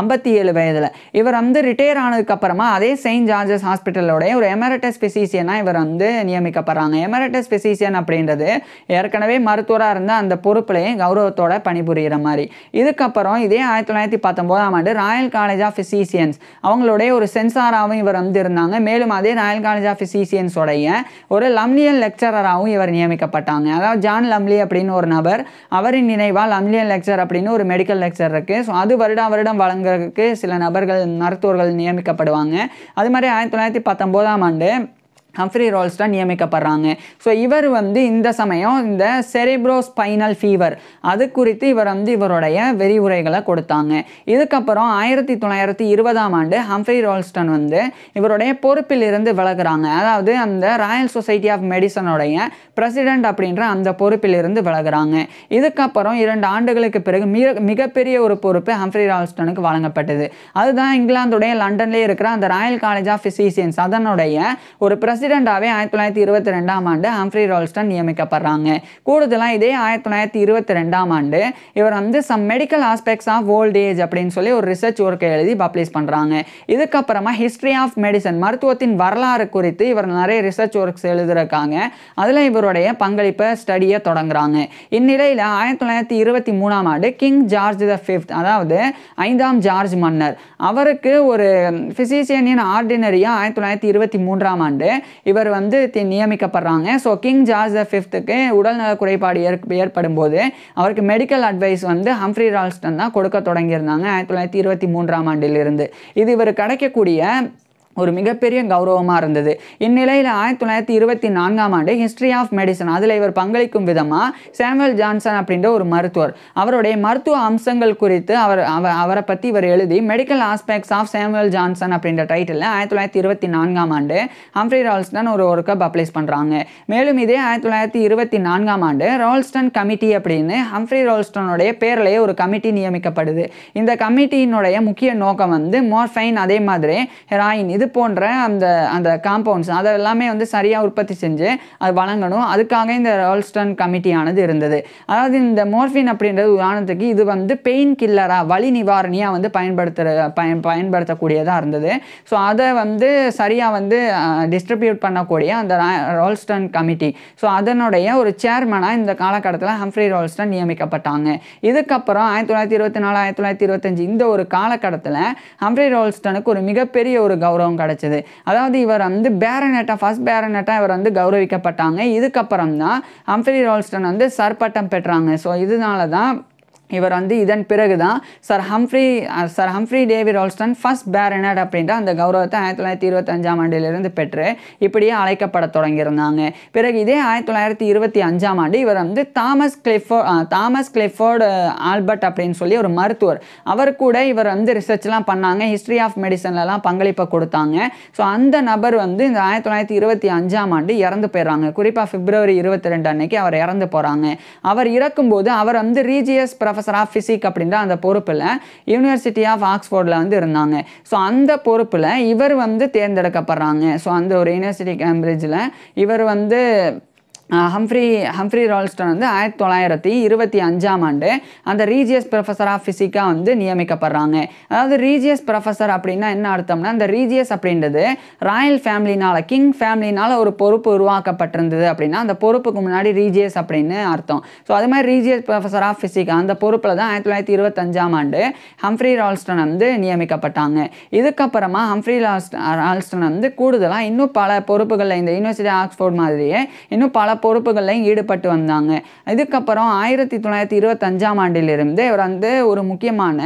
ஐம்பத்தி ஏழு வயதில் இவர் வந்து ரிட்டையர் ஆனதுக்கப்புறமா அதே செயின்ட் ஜார்ஜஸ் ஹாஸ்பிட்டலோடைய ஒரு எமரட்டஸ் ஃபிசிஷியனாக இவர் வந்து நியமிக்கப்படுறாங்க எமரட்டஸ் ஃபிசிஷியன் அப்படின்றது ஏற்கனவே மருத்துவராக இருந்த அந்த பொறுப்புலையும் கௌரவத்தோட பணிபுரிகிற மாதிரி இதுக்கப்புறம் இதே ஆயிரத்தி தொள்ளாயிரத்தி பத்தொம்போதாம் ஆண்டு ராயல் காலேஜ் ஆஃப் ஃபிசிஷியன்ஸ் அவங்களுடைய ஒரு சென்சாராகவும் இவர் வந்து இருந்தாங்க மேலும் அதே ராயல் காலேஜ் ஆஃப் ஃபிசிஷியன்ஸோடைய ஒரு லம்னியல் லெக்சரராகவும் இவர் நியமிக்கப்பட்டாங்க அதாவது ஜான் லம்லி அம்லி அப்படின்னு ஒரு நபர் அவரின் நினைவால் அம்லியன் லெக்சர் அப்படின்னு ஒரு மெடிக்கல் லெக்சர் இருக்குது ஸோ அது வருடம் வருடம் வழங்குறதுக்கு சில நபர்கள் மருத்துவர்கள் நியமிக்கப்படுவாங்க அது மாதிரி ஆயிரத்தி தொள்ளாயிரத்தி பத்தொம்போதாம் ஆண்டு ஹம்ஃப்ரி ரால்ஸ்டாக நியமிக்கப்படுறாங்க ஸோ இவர் வந்து இந்த சமயம் இந்த செரிப்ரோ ஸ்பைனல் ஃபீவர் அது குறித்து இவர் வந்து இவருடைய விரிவுரைகளை கொடுத்தாங்க இதுக்கப்புறம் ஆயிரத்தி தொள்ளாயிரத்தி இருபதாம் ஆண்டு ஹம்ஃப்ரி ரோல்ஸ்டன் வந்து இவருடைய பொறுப்பில் இருந்து விலகிறாங்க அதாவது அந்த ராயல் சொசைட்டி ஆஃப் மெடிசனுடைய பிரசிடென்ட் அப்படின்ற அந்த பொறுப்பிலிருந்து விலகிறாங்க இதுக்கப்புறம் இரண்டு ஆண்டுகளுக்கு பிறகு மிக மிகப்பெரிய ஒரு பொறுப்பு ஹம்ஃப்ரி ரால்ஸ்டனுக்கு வழங்கப்பட்டது அதுதான் இங்கிலாந்துடைய லண்டன்லேயே இருக்கிற அந்த ராயல் காலேஜ் ஆஃப் ஃபிசிசியன்ஸ் அதனுடைய ஒரு பிரஸ் பிரசிடெண்டாகவே ஆயிரத்தி தொள்ளாயிரத்தி இருபத்தி ரெண்டாம் ஆண்டு ஆம்ஃப்ரி ரால்ஸ்டன் நியமிக்கப்படுறாங்க கூடுதலாக இதே ஆயிரத்தி தொள்ளாயிரத்தி இருபத்தி ரெண்டாம் ஆண்டு இவர் வந்து some medical aspects of old age அப்படின்னு சொல்லி ஒரு ரிசர்ச் ஒர்க்கை எழுதி பப்ளிஷ் பண்ணுறாங்க இதுக்கப்புறமா ஹிஸ்ட்ரி ஆஃப் மெடிசன் மருத்துவத்தின் வரலாறு குறித்து இவர் நிறைய ரிசர்ச் ஒர்க்ஸ் எழுதியிருக்காங்க அதில் இவருடைய பங்களிப்பை ஸ்டடியை தொடங்குறாங்க இந்நிலையில் ஆயிரத்தி தொள்ளாயிரத்தி இருபத்தி மூணாம் ஆண்டு கிங் ஜார்ஜ் த ஃபிஃப்த் அதாவது ஐந்தாம் ஜார்ஜ் மன்னர் அவருக்கு ஒரு ஃபிசிஷியனின் ஆர்டினரியாக ஆயிரத்தி தொள்ளாயிரத்தி இருபத்தி மூன்றாம் ஆண்டு இவர் வந்து நியமிக்கப்படுறாங்க ஸோ கிங் ஜார்ஜ் த ஃபிஃப்த்துக்கு உடல்நல குறைபாடு ஏற் ஏற்படும் போது அவருக்கு மெடிக்கல் அட்வைஸ் வந்து ஹம்ஃப்ரி ரால்ஸ்டன் தான் கொடுக்க தொடங்கியிருந்தாங்க ஆயிரத்தி தொள்ளாயிரத்தி இருபத்தி மூன்றாம் ஆண்டிலிருந்து இது இவர் கிடைக்கக்கூடிய ஒரு மிகப்பெரிய கௌரவமாக இருந்தது இந்நிலையில் ஆயிரத்தி தொள்ளாயிரத்தி இருபத்தி நான்காம் ஆண்டு ஹிஸ்ட்ரி ஆஃப் மெடிசன் அதில் இவர் பங்களிக்கும் விதமாக சாமுவல் ஜான்சன் அப்படின்ற ஒரு மருத்துவர் அவருடைய மருத்துவ அம்சங்கள் குறித்து அவர் அவரை பற்றி இவர் எழுதி medical aspects of Samuel Johnson அப்படின்ற டைட்டிலில் ஆயிரத்தி தொள்ளாயிரத்தி இருபத்தி நான்காம் ஆண்டு ஹம்ஃப்ரி ரால்ஸ்டன் ஒரு ஒர்க்கை பப்ளிஷ் பண்ணுறாங்க மேலும் இதே ஆயிரத்தி தொள்ளாயிரத்தி இருபத்தி நான்காம் ஆண்டு ரால்ஸ்டன் கமிட்டி அப்படின்னு ஹம்ஃப்ரி ரால்ஸ்டனுடைய பேரிலேயே ஒரு கமிட்டி நியமிக்கப்படுது இந்த கமிட்டியினுடைய முக்கிய நோக்கம் வந்து மோர்ஃபைன் அதே மாதிரி ஹெராயின் இது போன்ற அந்த அந்த காம்பவுண்ட்ஸ் அதை எல்லாமே வந்து சரியாக உற்பத்தி செஞ்சு அது வழங்கணும் அதுக்காக இந்த ரால்ஸ்டன் கமிட்டியானது இருந்தது அதாவது இந்த மோர்ஃபின் அப்படின்றது உதாரணத்துக்கு இது வந்து பெயின் கில்லராக வலி நிவாரணியாக வந்து பயன்படுத்துகிற பயன் பயன்படுத்தக்கூடியதாக இருந்தது ஸோ அதை வந்து சரியாக வந்து டிஸ்ட்ரிபியூட் பண்ணக்கூடிய அந்த ரால்ஸ்டன் கமிட்டி ஸோ அதனுடைய ஒரு சேர்மனாக இந்த காலகட்டத்தில் ஹம்ஃப்ரி ரால்ஸ்டன் நியமிக்கப்பட்டாங்க இதுக்கப்புறம் ஆயிரத்தி தொள்ளாயிரத்தி இருபத்தி நாலு ஆயிரத்தி தொள்ளாயிரத்தி இருபத்தஞ்சு இந்த ஒரு காலகட்டத்தில் ஹம்ஃப்ரி ரால்ஸ்டனுக்கு ஒரு மிகப்பெரிய ஒரு கௌரவம் கௌரவம் கிடச்சிது அதாவது இவர் வந்து பேரனேட்டா ஃபஸ்ட் பேரனேட்டா இவர் வந்து கௌரவிக்கப்பட்டாங்க இதுக்கப்புறம் தான் அம்ஃபிரி ரோல்ஸ்டன் வந்து சர்பட்டம் பெற்றாங்க ஸோ இதனால தான் இவர் வந்து இதன் பிறகு தான் Sir Humphrey Sir Humphrey David Rolleston first baronet அப்படின்ற அந்த கௌரவத்தை ஆயிரத்தி தொள்ளாயிரத்தி இருபத்தஞ்சாம் ஆண்டிலிருந்து பெற்று இப்படியே அழைக்கப்பட தொடங்கியிருந்தாங்க பிறகு இதே ஆயிரத்தி தொள்ளாயிரத்தி இருபத்தி அஞ்சாம் ஆண்டு இவர் வந்து Thomas Clifford Thomas Clifford Albert அப்படின்னு சொல்லி ஒரு மருத்துவர் அவர் கூட இவர் வந்து ரிசர்ச்லாம் பண்ணாங்க ஹிஸ்ட்ரி ஆஃப் மெடிசன்லலாம் பங்களிப்பை கொடுத்தாங்க ஸோ அந்த நபர் வந்து இந்த ஆயிரத்தி தொள்ளாயிரத்தி இருபத்தி அஞ்சாம் ஆண்டு இறந்து போயிடுறாங்க குறிப்பாக பிப்ரவரி இருபத்தி ரெண்டு அன்னைக்கு அவர் இறந்து போகிறாங்க அவர் இறக்கும்போது அவர் வந்து ரீஜியஸ் ப்ரொஃப ப்ரொஃபஸர் ஆஃப் ஃபிசிக் அப்படின்ற அந்த பொறுப்பில் யூனிவர்சிட்டி ஆஃப் ஆக்ஸ்போர்டில் வந்து இருந்தாங்க ஸோ அந்த பொறுப்பில் இவர் வந்து தேர்ந்தெடுக்கப்படுறாங்க ஸோ அந்த ஒரு யூனிவர்சிட்டி கேம்பிரிட்ஜில் இவர் வந்து ஹம்ஃப்ரி ஹம்ஃப்ரி ரால்ஸ்டன் வந்து ஆயிரத்தி தொள்ளாயிரத்தி இருபத்தி அஞ்சாம் ஆண்டு அந்த ரீஜியஸ் ப்ரொஃபஸர் ஆஃப் ஃபிசிக்காக வந்து நியமிக்கப்படுறாங்க அதாவது ரீஜியஸ் ப்ரொஃபஸர் அப்படின்னா என்ன அர்த்தம்னா அந்த ரீஜியஸ் அப்படின்றது ராயல் ஃபேமிலினால் கிங் ஃபேமிலினால் ஒரு பொறுப்பு உருவாக்கப்பட்டிருந்தது அப்படின்னா அந்த பொறுப்புக்கு முன்னாடி ரீஜியஸ் அப்படின்னு அர்த்தம் ஸோ அது மாதிரி ரீஜியஸ் ப்ரொஃபஸர் ஆஃப் ஃபிசிக்கா அந்த பொறுப்பில் தான் ஆயிரத்தி தொள்ளாயிரத்தி இருபத்தஞ்சாம் ஆண்டு ஹம்ஃப்ரி ரால்ஸ்டன் வந்து நியமிக்கப்பட்டாங்க இதுக்கப்புறமா ஹம்ஃப்ரி ரால்ஸ்டன் ரால்ஸ்டன் வந்து கூடுதலாக இன்னும் பல பொறுப்புகளில் இந்த யூனிவர்சிட்டி ஆக்ஸ்போர்ட் மாதிரியே இன்னும் பல பொறுப்புகளையும் ஈடுபட்டு வந்தாங்க இதுக்கப்புறம் ஆயிரத்தி தொள்ளாயிரத்தி இருபத்தஞ்சாம் ஆண்டிலிருந்து இவர் வந்து ஒரு முக்கியமான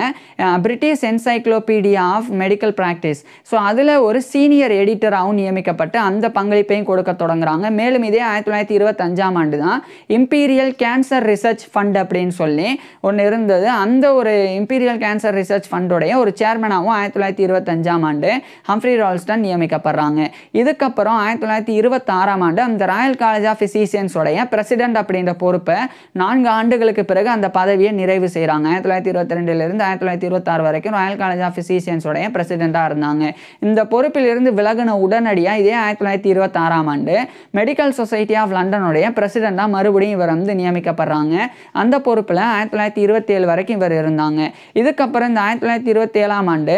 British Encyclopaedia of Medical Practice so அதில் ஒரு சீனியர் எடிட்டராகவும் நியமிக்கப்பட்டு அந்த பங்களிப்பையும் கொடுக்க தொடங்குறாங்க மேலும் இதே ஆயிரத்தி தொள்ளாயிரத்தி இருபத்தஞ்சாம் ஆண்டு தான் இம்பீரியல் கேன்சர் ரிசர்ச் ஃபண்ட் அப்படின்னு சொல்லி ஒன்று இருந்தது அந்த ஒரு இம்பீரியல் கேன்சர் ரிசர்ச் ஃபண்டோடைய ஒரு சேர்மனாகவும் ஆயிரத்தி தொள்ளாயிரத்தி இருபத்தஞ்சாம் ஆண்டு ஹம்ஃப்ரி ரால்ஸ்டன் நியமிக்கப்படுறாங்க இதுக்கப்புறம் ஆயிரத்தி தொள்ளாயிரத்தி இருபத்தாறாம் ஆண்டு அந்த ராயல் காலேஜ் ஆஃப் சீசியன்ஸோடைய பிரசிடென்ட் அப்படின்ற பொறுப்பை நான்கு ஆண்டுகளுக்கு பிறகு அந்த பதவியை நிறைவு செய்கிறாங்க ஆயிரத்தி தொள்ளாயிரத்தி இருபத்தி ரெண்டுலேருந்து ஆயிரத்தி தொள்ளாயிரத்தி இருபத்தாறு வரைக்கும் ராயல் காலேஜ் ஆஃப் சீசியன்ஸோடைய பிரசிடெண்ட்டாக இருந்தாங்க இந்த பொறுப்பிலிருந்து விலகின உடனடியாக இதே ஆயிரத்தி தொள்ளாயிரத்தி இருபத்தாறாம் ஆண்டு மெடிக்கல் சொசைட்டி ஆஃப் லண்டனுடைய பிரசிடெண்டாக மறுபடியும் இவர் வந்து நியமிக்கப்படுறாங்க அந்த பொறுப்பில் ஆயிரத்தி தொள்ளாயிரத்தி இருபத்தி ஏழு வரைக்கும் இவர் இருந்தாங்க இதுக்கப்புறம் இந்த ஆயிரத்தி தொள்ளாயிரத்தி இருபத்தி ஏழாம் ஆண்டு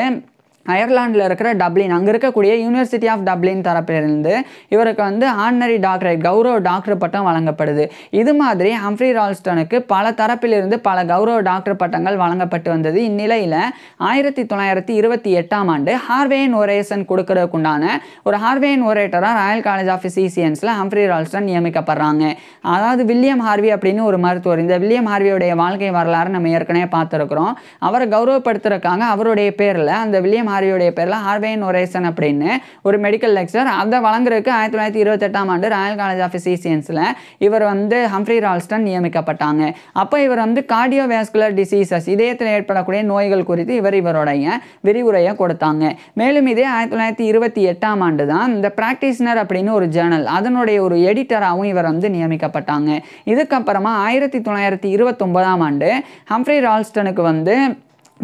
அயர்லாண்டில் இருக்கிற டப்ளின் அங்கே இருக்கக்கூடிய யூனிவர்சிட்டி ஆஃப் டப்ளின் தரப்பிலிருந்து இவருக்கு வந்து ஆனரி டாக்டரேட் கௌரவ டாக்டர் பட்டம் வழங்கப்படுது இது மாதிரி ஹம்ஃப்ரி ரால்ஸ்டனுக்கு பல தரப்பிலிருந்து பல கௌரவ டாக்டர் பட்டங்கள் வழங்கப்பட்டு வந்தது இந்நிலையில் ஆயிரத்தி தொள்ளாயிரத்தி இருபத்தி எட்டாம் ஆண்டு ஹார்வேன் ஒரேசன் கொடுக்கறதுக்குண்டான ஒரு ஹார்வேன் ஒரேட்டராக ராயல் காலேஜ் ஆஃப் சிசிஎன்ஸில் ஹம்ஃப்ரி ரால்ஸ்டன் நியமிக்கப்படுறாங்க அதாவது வில்லியம் ஹார்வி அப்படின்னு ஒரு மருத்துவர் இந்த வில்லியம் ஹார்வியுடைய வாழ்க்கை வரலாறு நம்ம ஏற்கனவே பார்த்துருக்குறோம் அவரை கௌரவப்படுத்துறதுக்காக அவருடைய பேரில் அந்த வில்லியம் ஆரியோடைய பேரில் ஹார்வேன் ஒரேசன் அப்படின்னு ஒரு மெடிக்கல் லெக்சர் அதை வழங்குறதுக்கு ஆயிரத்தி தொள்ளாயிரத்தி இருபத்தெட்டாம் ஆண்டு ராயல் காலேஜ் ஆஃப் ஃபிசிசியன்ஸில் இவர் வந்து ஹம்ஃப்ரி ரால்ஸ்டன் நியமிக்கப்பட்டாங்க அப்போ இவர் வந்து கார்டியோ வேஸ்குலர் டிசீசஸ் இதயத்தில் ஏற்படக்கூடிய நோய்கள் குறித்து இவர் இவருடைய விரிவுரையை கொடுத்தாங்க மேலும் இதே ஆயிரத்தி தொள்ளாயிரத்தி இருபத்தி எட்டாம் ஆண்டு தான் இந்த ப்ராக்டிஸ்னர் அப்படின்னு ஒரு ஜேர்னல் அதனுடைய ஒரு எடிட்டராகவும் இவர் வந்து நியமிக்கப்பட்டாங்க இதுக்கப்புறமா ஆயிரத்தி தொள்ளாயிரத்தி இருபத்தொன்பதாம் ஆண்டு ஹம்ஃப்ரி ரால்ஸ்டனுக்கு வந்து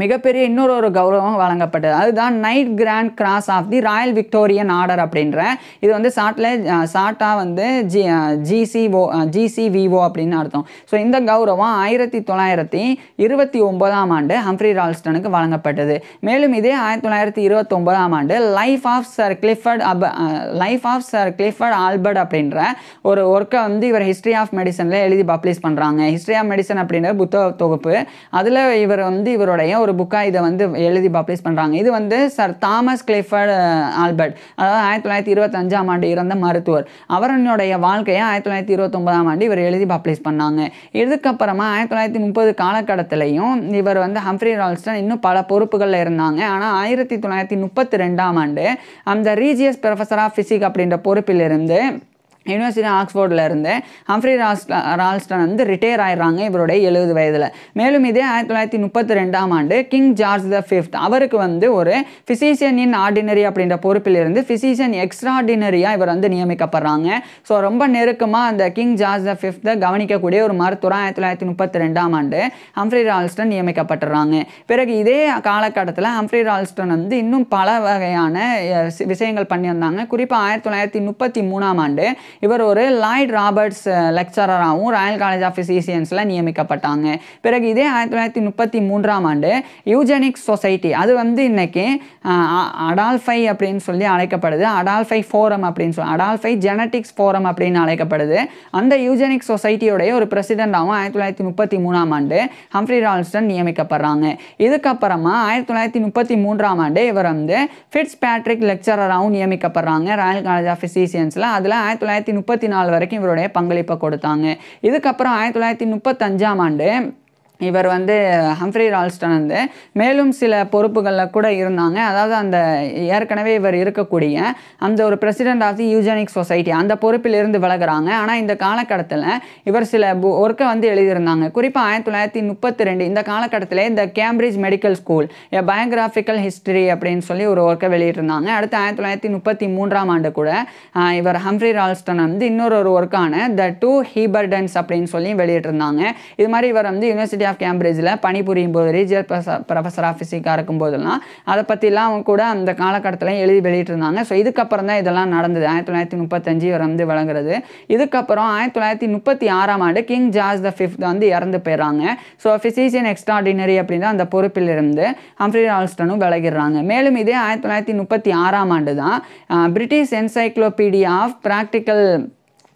மிகப்பெரிய இன்னொரு ஒரு கௌரவம் வழங்கப்பட்டது அதுதான் Knight Grand Cross of the Royal Victorian Order அப்படின்ற இது வந்து சாட்டில் சாட்டாக வந்து ஜி ஜிசிஓ ஜிசிவிஓ அப்படின்னு அர்த்தம் ஸோ இந்த கௌரவம் ஆயிரத்தி தொள்ளாயிரத்தி இருபத்தி ஒன்பதாம் ஆண்டு ஹம்ஃப்ரி ரால்ஸ்டனுக்கு வழங்கப்பட்டது மேலும் இதே ஆயிரத்தி தொள்ளாயிரத்தி இருபத்தொம்பதாம் ஆண்டு லைஃப் ஆஃப் சர் கிளிஃபர்ட் அப் Life of Sir Clifford Albert அப்படின்ற ஒரு ஒர்க்கை வந்து இவர் ஹிஸ்ட்ரி ஆஃப் மெடிசனில் எழுதி பப்ளிஷ் பண்ணுறாங்க ஹிஸ்ட்ரி ஆஃப் மெடிசன் அப்படின்ற புத்தக தொகுப்பு அதில் இவர் வந்து இவருடைய ஒரு புக்காக இதை வந்து எழுதி பப்ளிஷ் பண்ணுறாங்க இது வந்து சர் தாமஸ் கிளிஃபர்ட் ஆல்பர்ட் அதாவது ஆயிரத்தி தொள்ளாயிரத்தி இருபத்தஞ்சாம் ஆண்டு இறந்த மருத்துவர் அவரனுடைய வாழ்க்கையை ஆயிரத்தி தொள்ளாயிரத்தி இருபத்தொம்பதாம் ஆண்டு இவர் எழுதி பப்ளிஷ் பண்ணாங்க இதுக்கப்புறமா ஆயிரத்தி தொள்ளாயிரத்தி முப்பது காலகட்டத்திலையும் இவர் வந்து ஹம்ஃப்ரி ரால்ஸ்டன் இன்னும் பல பொறுப்புகளில் இருந்தாங்க ஆனால் ஆயிரத்தி தொள்ளாயிரத்தி முப்பத்தி ரெண்டாம் ஆண்டு அந்த ரீஜியஸ் ப்ரொஃபஸர் ஆஃப் ஃபிசிக் அப்படின்ற பொறுப்பிலிருந்து யூனிவர்சிட்டி ஆக்ஸ்போர்டில் இருந்து ஹம்ஃப்ரி ராஸ் ரால்ஸ்டன் வந்து ரிட்டையர் ஆயிடுறாங்க இவருடைய எழுபது வயதில் மேலும் இதே ஆயிரத்தி தொள்ளாயிரத்தி முப்பத்தி ரெண்டாம் ஆண்டு கிங் ஜார்ஜ் த ஃபிஃப்த் அவருக்கு வந்து ஒரு ஃபிசிஷியன் இன் ஆர்டினரி அப்படின்ற பொறுப்பில் இருந்து ஃபிசிஷியன் எக்ஸ்ட்ராடினரியாக இவர் வந்து நியமிக்கப்படுறாங்க ஸோ ரொம்ப நெருக்கமாக அந்த கிங் ஜார்ஜ் த ஃபிஃப்த்தை கவனிக்கக்கூடிய ஒரு மருத்துவராக ஆயிரத்தி தொள்ளாயிரத்தி முப்பத்தி ரெண்டாம் ஆண்டு ஹம்ஃப்ரி ரால்ஸ்டன் நியமிக்கப்பட்டுறாங்க பிறகு இதே காலகட்டத்தில் ஹம்ஃப்ரி ரால்ஸ்டன் வந்து இன்னும் பல வகையான விஷயங்கள் பண்ணியிருந்தாங்க குறிப்பாக ஆயிரத்தி தொள்ளாயிரத்தி முப்பத்தி மூணாம் ஆண்டு இவர் ஒரு லாய்ட் ராபர்ட்ஸ் லெக்சரராகவும் ராயல் காலேஜ் ஆஃப் ஃபிசிசியன்ஸில் நியமிக்கப்பட்டாங்க பிறகு இதே ஆயிரத்தி தொள்ளாயிரத்தி முப்பத்தி மூன்றாம் ஆண்டு யூஜெனிக்ஸ் சொசைட்டி அது வந்து இன்றைக்கி அடால்ஃபை அப்படின்னு சொல்லி அழைக்கப்படுது அடால்ஃபை ஃபோரம் அப்படின்னு சொல்லி அடால்ஃபை ஜெனட்டிக்ஸ் ஃபோரம் அப்படின்னு அழைக்கப்படுது அந்த யூஜெனிக்ஸ் சொசைட்டியோடைய ஒரு பிரசிடெண்டாகவும் ஆயிரத்தி தொள்ளாயிரத்தி முப்பத்தி மூணாம் ஆண்டு ஹம்ஃப்ரி ரால்ஸ்டன் நியமிக்கப்படுறாங்க இதுக்கப்புறமா ஆயிரத்தி தொள்ளாயிரத்தி முப்பத்தி மூன்றாம் ஆண்டு இவர் வந்து ஃபிட்ஸ் பேட்ரிக் லெக்சரராகவும் நியமிக்கப்படுறாங்க ராயல் காலேஜ் ஆஃப் ஃபிசிசியன்ஸில் அதில் ஆயிரத்தி தொள்ளாயிரத்தி தொள்ளாயிரத்தி முப்பத்தி நாலு வரைக்கும் இவருடைய பங்களிப்பை கொடுத்தாங்க இதுக்கப்புறம் ஆயிரத்தி தொள்ளாயிரத்தி முப்பத்தஞ்சாம் ஆண்டு இவர் வந்து ஹம்ஃப்ரி ரால்ஸ்டன் வந்து மேலும் சில பொறுப்புகளில் கூட இருந்தாங்க அதாவது அந்த ஏற்கனவே இவர் இருக்கக்கூடிய அந்த ஒரு president of the eugenic society அந்த பொறுப்பில் இருந்து விலகிறாங்க ஆனால் இந்த காலகட்டத்தில் இவர் சில ஒர்க்கை வந்து எழுதியிருந்தாங்க குறிப்பாக ஆயிரத்தி தொள்ளாயிரத்தி முப்பத்தி ரெண்டு இந்த காலகட்டத்தில் இந்த Cambridge medical school a biographical history அப்படின்னு சொல்லி ஒரு ஒர்க்கை வெளியிட்டிருந்தாங்க அடுத்து ஆயிரத்தி தொள்ளாயிரத்தி முப்பத்தி மூன்றாம் ஆண்டு கூட இவர் ஹம்ஃப்ரி ரால்ஸ்டன் வந்து இன்னொரு ஒரு ஒர்க்கான த டூ ஹீபர்டன்ஸ் அப்படின்னு சொல்லி வெளியிட்டிருந்தாங்க இது மாதிரி இவர் வந்து யூனிவர்சிட்டி யூனிவர்சிட்டி ஆஃப் கேம்பிரிட்ஜில் பணிபுரியும் போது ரீஜியல் ஆஃப் ஃபிசிக்காக இருக்கும் போதெல்லாம் அதை பற்றிலாம் அவங்க கூட அந்த காலகட்டத்தில் எழுதி வெளியிட்டிருந்தாங்க ஸோ இதுக்கப்புறம் தான் இதெல்லாம் நடந்தது ஆயிரத்தி தொள்ளாயிரத்தி முப்பத்தஞ்சு வந்து வழங்குறது இதுக்கப்புறம் ஆயிரத்தி தொள்ளாயிரத்தி முப்பத்தி ஆறாம் ஆண்டு கிங் ஜார்ஜ் த ஃபிஃப்த் வந்து இறந்து போயிடறாங்க ஸோ ஃபிசிஷியன் எக்ஸ்ட்ராடினரி அப்படின்னா அந்த பொறுப்பில் இருந்து ஹம்ஃப்ரி ஆல்ஸ்டனும் விலகிடுறாங்க மேலும் இதே ஆயிரத்தி தொள்ளாயிரத்தி முப்பத்தி ஆறாம் ஆண்டு தான் British Encyclopaedia of practical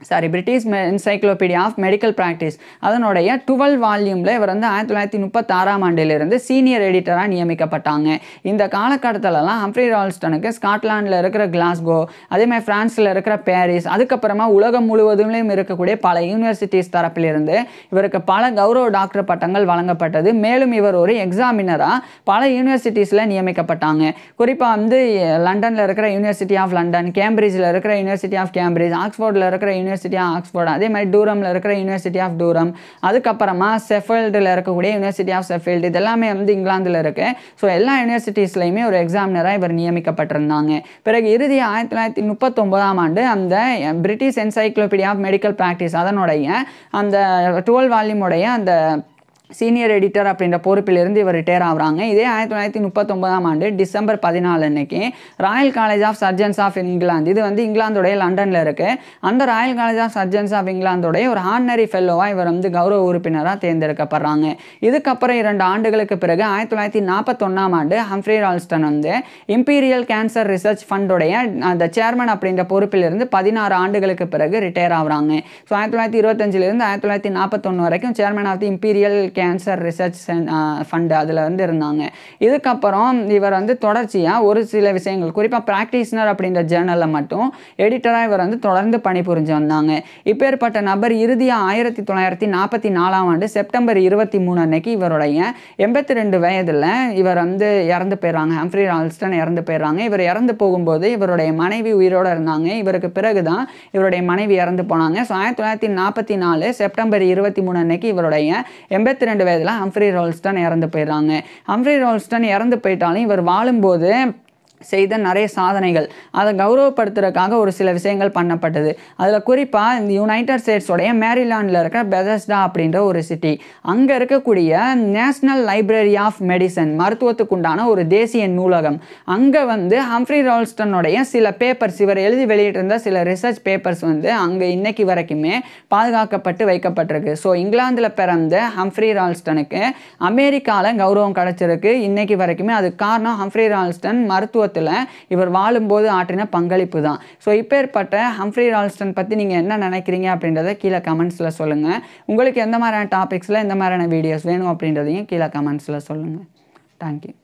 sorry British Encyclopaedia of Medical Practice அதனுடைய டுவெல் வால்யூமில் இவர் வந்து ஆயிரத்தி தொள்ளாயிரத்தி முப்பத்தாறாம் ஆண்டிலிருந்து சீனியர் எடிட்டராக நியமிக்கப்பட்டாங்க இந்த காலகட்டத்திலலாம் ஹம்ஃப்ரி ரால்ஸ்டனுக்கு ஸ்காட்லாண்டில் இருக்கிற கிளாஸ்கோ அதேமாதிரி ஃப்ரான்ஸில் இருக்கிற பேரிஸ் அதுக்கப்புறமா உலகம் முழுவதும் இருக்கக்கூடிய பல யூனிவர்சிட்டிஸ் தரப்பிலிருந்து இவருக்கு பல கௌரவ டாக்டர் பட்டங்கள் வழங்கப்பட்டது மேலும் இவர் ஒரு எக்ஸாமினராக பல யூனிவர்சிட்டிஸில் நியமிக்கப்பட்டாங்க குறிப்பாக வந்து லண்டனில் இருக்கிற யூனிவர்சிட்டி ஆஃப் லண்டன் கேம்பிரிட்ஜில் இருக்கிற யூனிவர்சிட்டி ஆஃப் கேம்பிரிட்ஜ் ஆக்ஸ்போர்டில் இருக்கிற யூனிவர்சிட்டி ஆஃப் ஆக்ஸ்ஃபோர்ட் அதே மாதிரி டூரமில் இருக்கிற யூனிவர்சிட்டி ஆஃப் டூரம் அதுக்கப்புறமா செஃபீல்டில் இருக்கக்கூடிய யூனிவர்சிட்டி ஆஃப் செஃபீல்டு இதெல்லாமே வந்து இங்கிலாந்தில் இருக்குது ஸோ எல்லா யூனிவர்சிட்டிஸ்லையுமே ஒரு எக்ஸாமினராக இவர் நியமிக்கப்பட்டிருந்தாங்க பிறகு இறுதி ஆயிரத்தி தொள்ளாயிரத்தி முப்பத்தொம்போதாம் ஆண்டு அந்த British Encyclopaedia of Medical Practice அதனுடைய அந்த டுவெல் வால்யூமுடைய அந்த சீனியர் எடிட்டர் அப்படின்ற பொறுப்பிலிருந்து இவர் ரிட்டையர் ஆகிறாங்க இதே ஆயிரத்தி தொள்ளாயிரத்தி முப்பத்தொன்பதாம் ஆண்டு டிசம்பர் பதினாலு அன்னைக்கு Royal college of Surgeons of England இது வந்து இங்கிலாந்துடைய லண்டனில் இருக்குது அந்த Royal college of Surgeons of இங்கிலாந்துடைய ஒரு ஆர்னரி ஃபெல்லோவாக இவர் வந்து கௌரவ உறுப்பினராக தேர்ந்தெடுக்கப்படுறாங்க இதுக்கப்புறம் இரண்டு ஆண்டுகளுக்கு பிறகு ஆயிரத்தி தொள்ளாயிரத்தி நாற்பத்தொன்னாம் ஆண்டு ஹம்ஃப்ரி ரால்ஸ்டன் வந்து இம்பீரியல் கேன்சர் ரிசர்ச் ஃபண்டுடைய அந்த சேர்மன் அப்படின்ற பொறுப்பிலிருந்து பதினாறு ஆண்டுகளுக்கு பிறகு ரிட்டையர் ஆகுறாங்க ஸோ ஆயிரத்தி தொள்ளாயிரத்தி இருபத்தஞ்சிலிருந்து ஆயிரத்தி தொள்ளாயிரத்தி நாற்பத்தொன்று வரைக்கும் chairman of the Imperial Cancer Research Fund அதில் வந்து இருந்தாங்க இதுக்கப்புறம் இவர் வந்து தொடர்ச்சியாக ஒரு சில விஷயங்கள் குறிப்பாக ப்ராக்டிஸ்னர் அப்படின்ற ஜேர்னலில் மட்டும் எடிட்டராக இவர் வந்து தொடர்ந்து பணிபுரிஞ்சு வந்தாங்க இப்பேற்பட்ட நபர் இறுதியாக ஆயிரத்தி தொள்ளாயிரத்தி நாற்பத்தி நாலாம் ஆண்டு செப்டம்பர் இருபத்தி மூணு அன்னைக்கு இவருடைய எண்பத்தி ரெண்டு வயதில் இவர் வந்து இறந்து போயிடுறாங்க ஹம்ஃப்ரி ரால்ஸ்டன் இறந்து போயிடுறாங்க இவர் இறந்து போகும்போது இவருடைய மனைவி உயிரோடு இருந்தாங்க இவருக்கு பிறகு தான் இவருடைய மனைவி இறந்து போனாங்க ஸோ ஆயிரத்தி தொள்ளாயிரத்தி நாற்பத்தி நாலு செப்டம்பர் இருபத்தி மூணு அன்னைக்கு இவருடைய எண்பத்தி ரெண்டு வயதில் ஹம்ஃப்ரி ரால்ஸ்டன் இறந்து போயிடுறாங்க ஹம்ஃப்ரி ரால்ஸ்டன் இறந்து போயிட்டாலும் இவர் வாழும்போது செய்த நிறைய சாதனைகள் அதை கௌரவப்படுத்துறதுக்காக ஒரு சில விஷயங்கள் பண்ணப்பட்டது அதில் குறிப்பாக இந்த யுனைடெட் ஸ்டேட்ஸோடைய மேரிலாண்டில் இருக்க பெதஸ்டா அப்படின்ற ஒரு சிட்டி அங்கே இருக்கக்கூடிய நேஷ்னல் லைப்ரரி ஆஃப் மெடிசன் மருத்துவத்துக்கு உண்டான ஒரு தேசிய நூலகம் அங்கே வந்து ஹம்ஃப்ரி ரால்ஸ்டனுடைய சில பேப்பர்ஸ் இவர் எழுதி வெளியிட்டிருந்த சில ரிசர்ச் பேப்பர்ஸ் வந்து அங்கே இன்னைக்கு வரைக்குமே பாதுகாக்கப்பட்டு வைக்கப்பட்டிருக்கு ஸோ இங்கிலாந்தில் பிறந்த ஹம்ஃப்ரி ரால்ஸ்டனுக்கு அமெரிக்காவில் கௌரவம் கிடச்சிருக்கு இன்னைக்கு வரைக்குமே அதுக்கு காரணம் ஹம்ஃப்ரி ரால்ஸ்டன் மருத்துவ சமூகத்தில் இவர் வாழும்போது ஆற்றின பங்களிப்பு தான் ஸோ இப்பேற்பட்ட ஹம்ஃப்ரி ரால்ஸ்டன் பற்றி நீங்கள் என்ன நினைக்கிறீங்க அப்படின்றத கீழே கமெண்ட்ஸில் சொல்லுங்கள் உங்களுக்கு எந்த மாதிரியான டாபிக்ஸில் எந்த மாதிரியான வீடியோஸ் வேணும் அப்படின்றதையும் கீழே கமெண்ட்ஸில் சொல்லுங்கள் தேங்க்யூ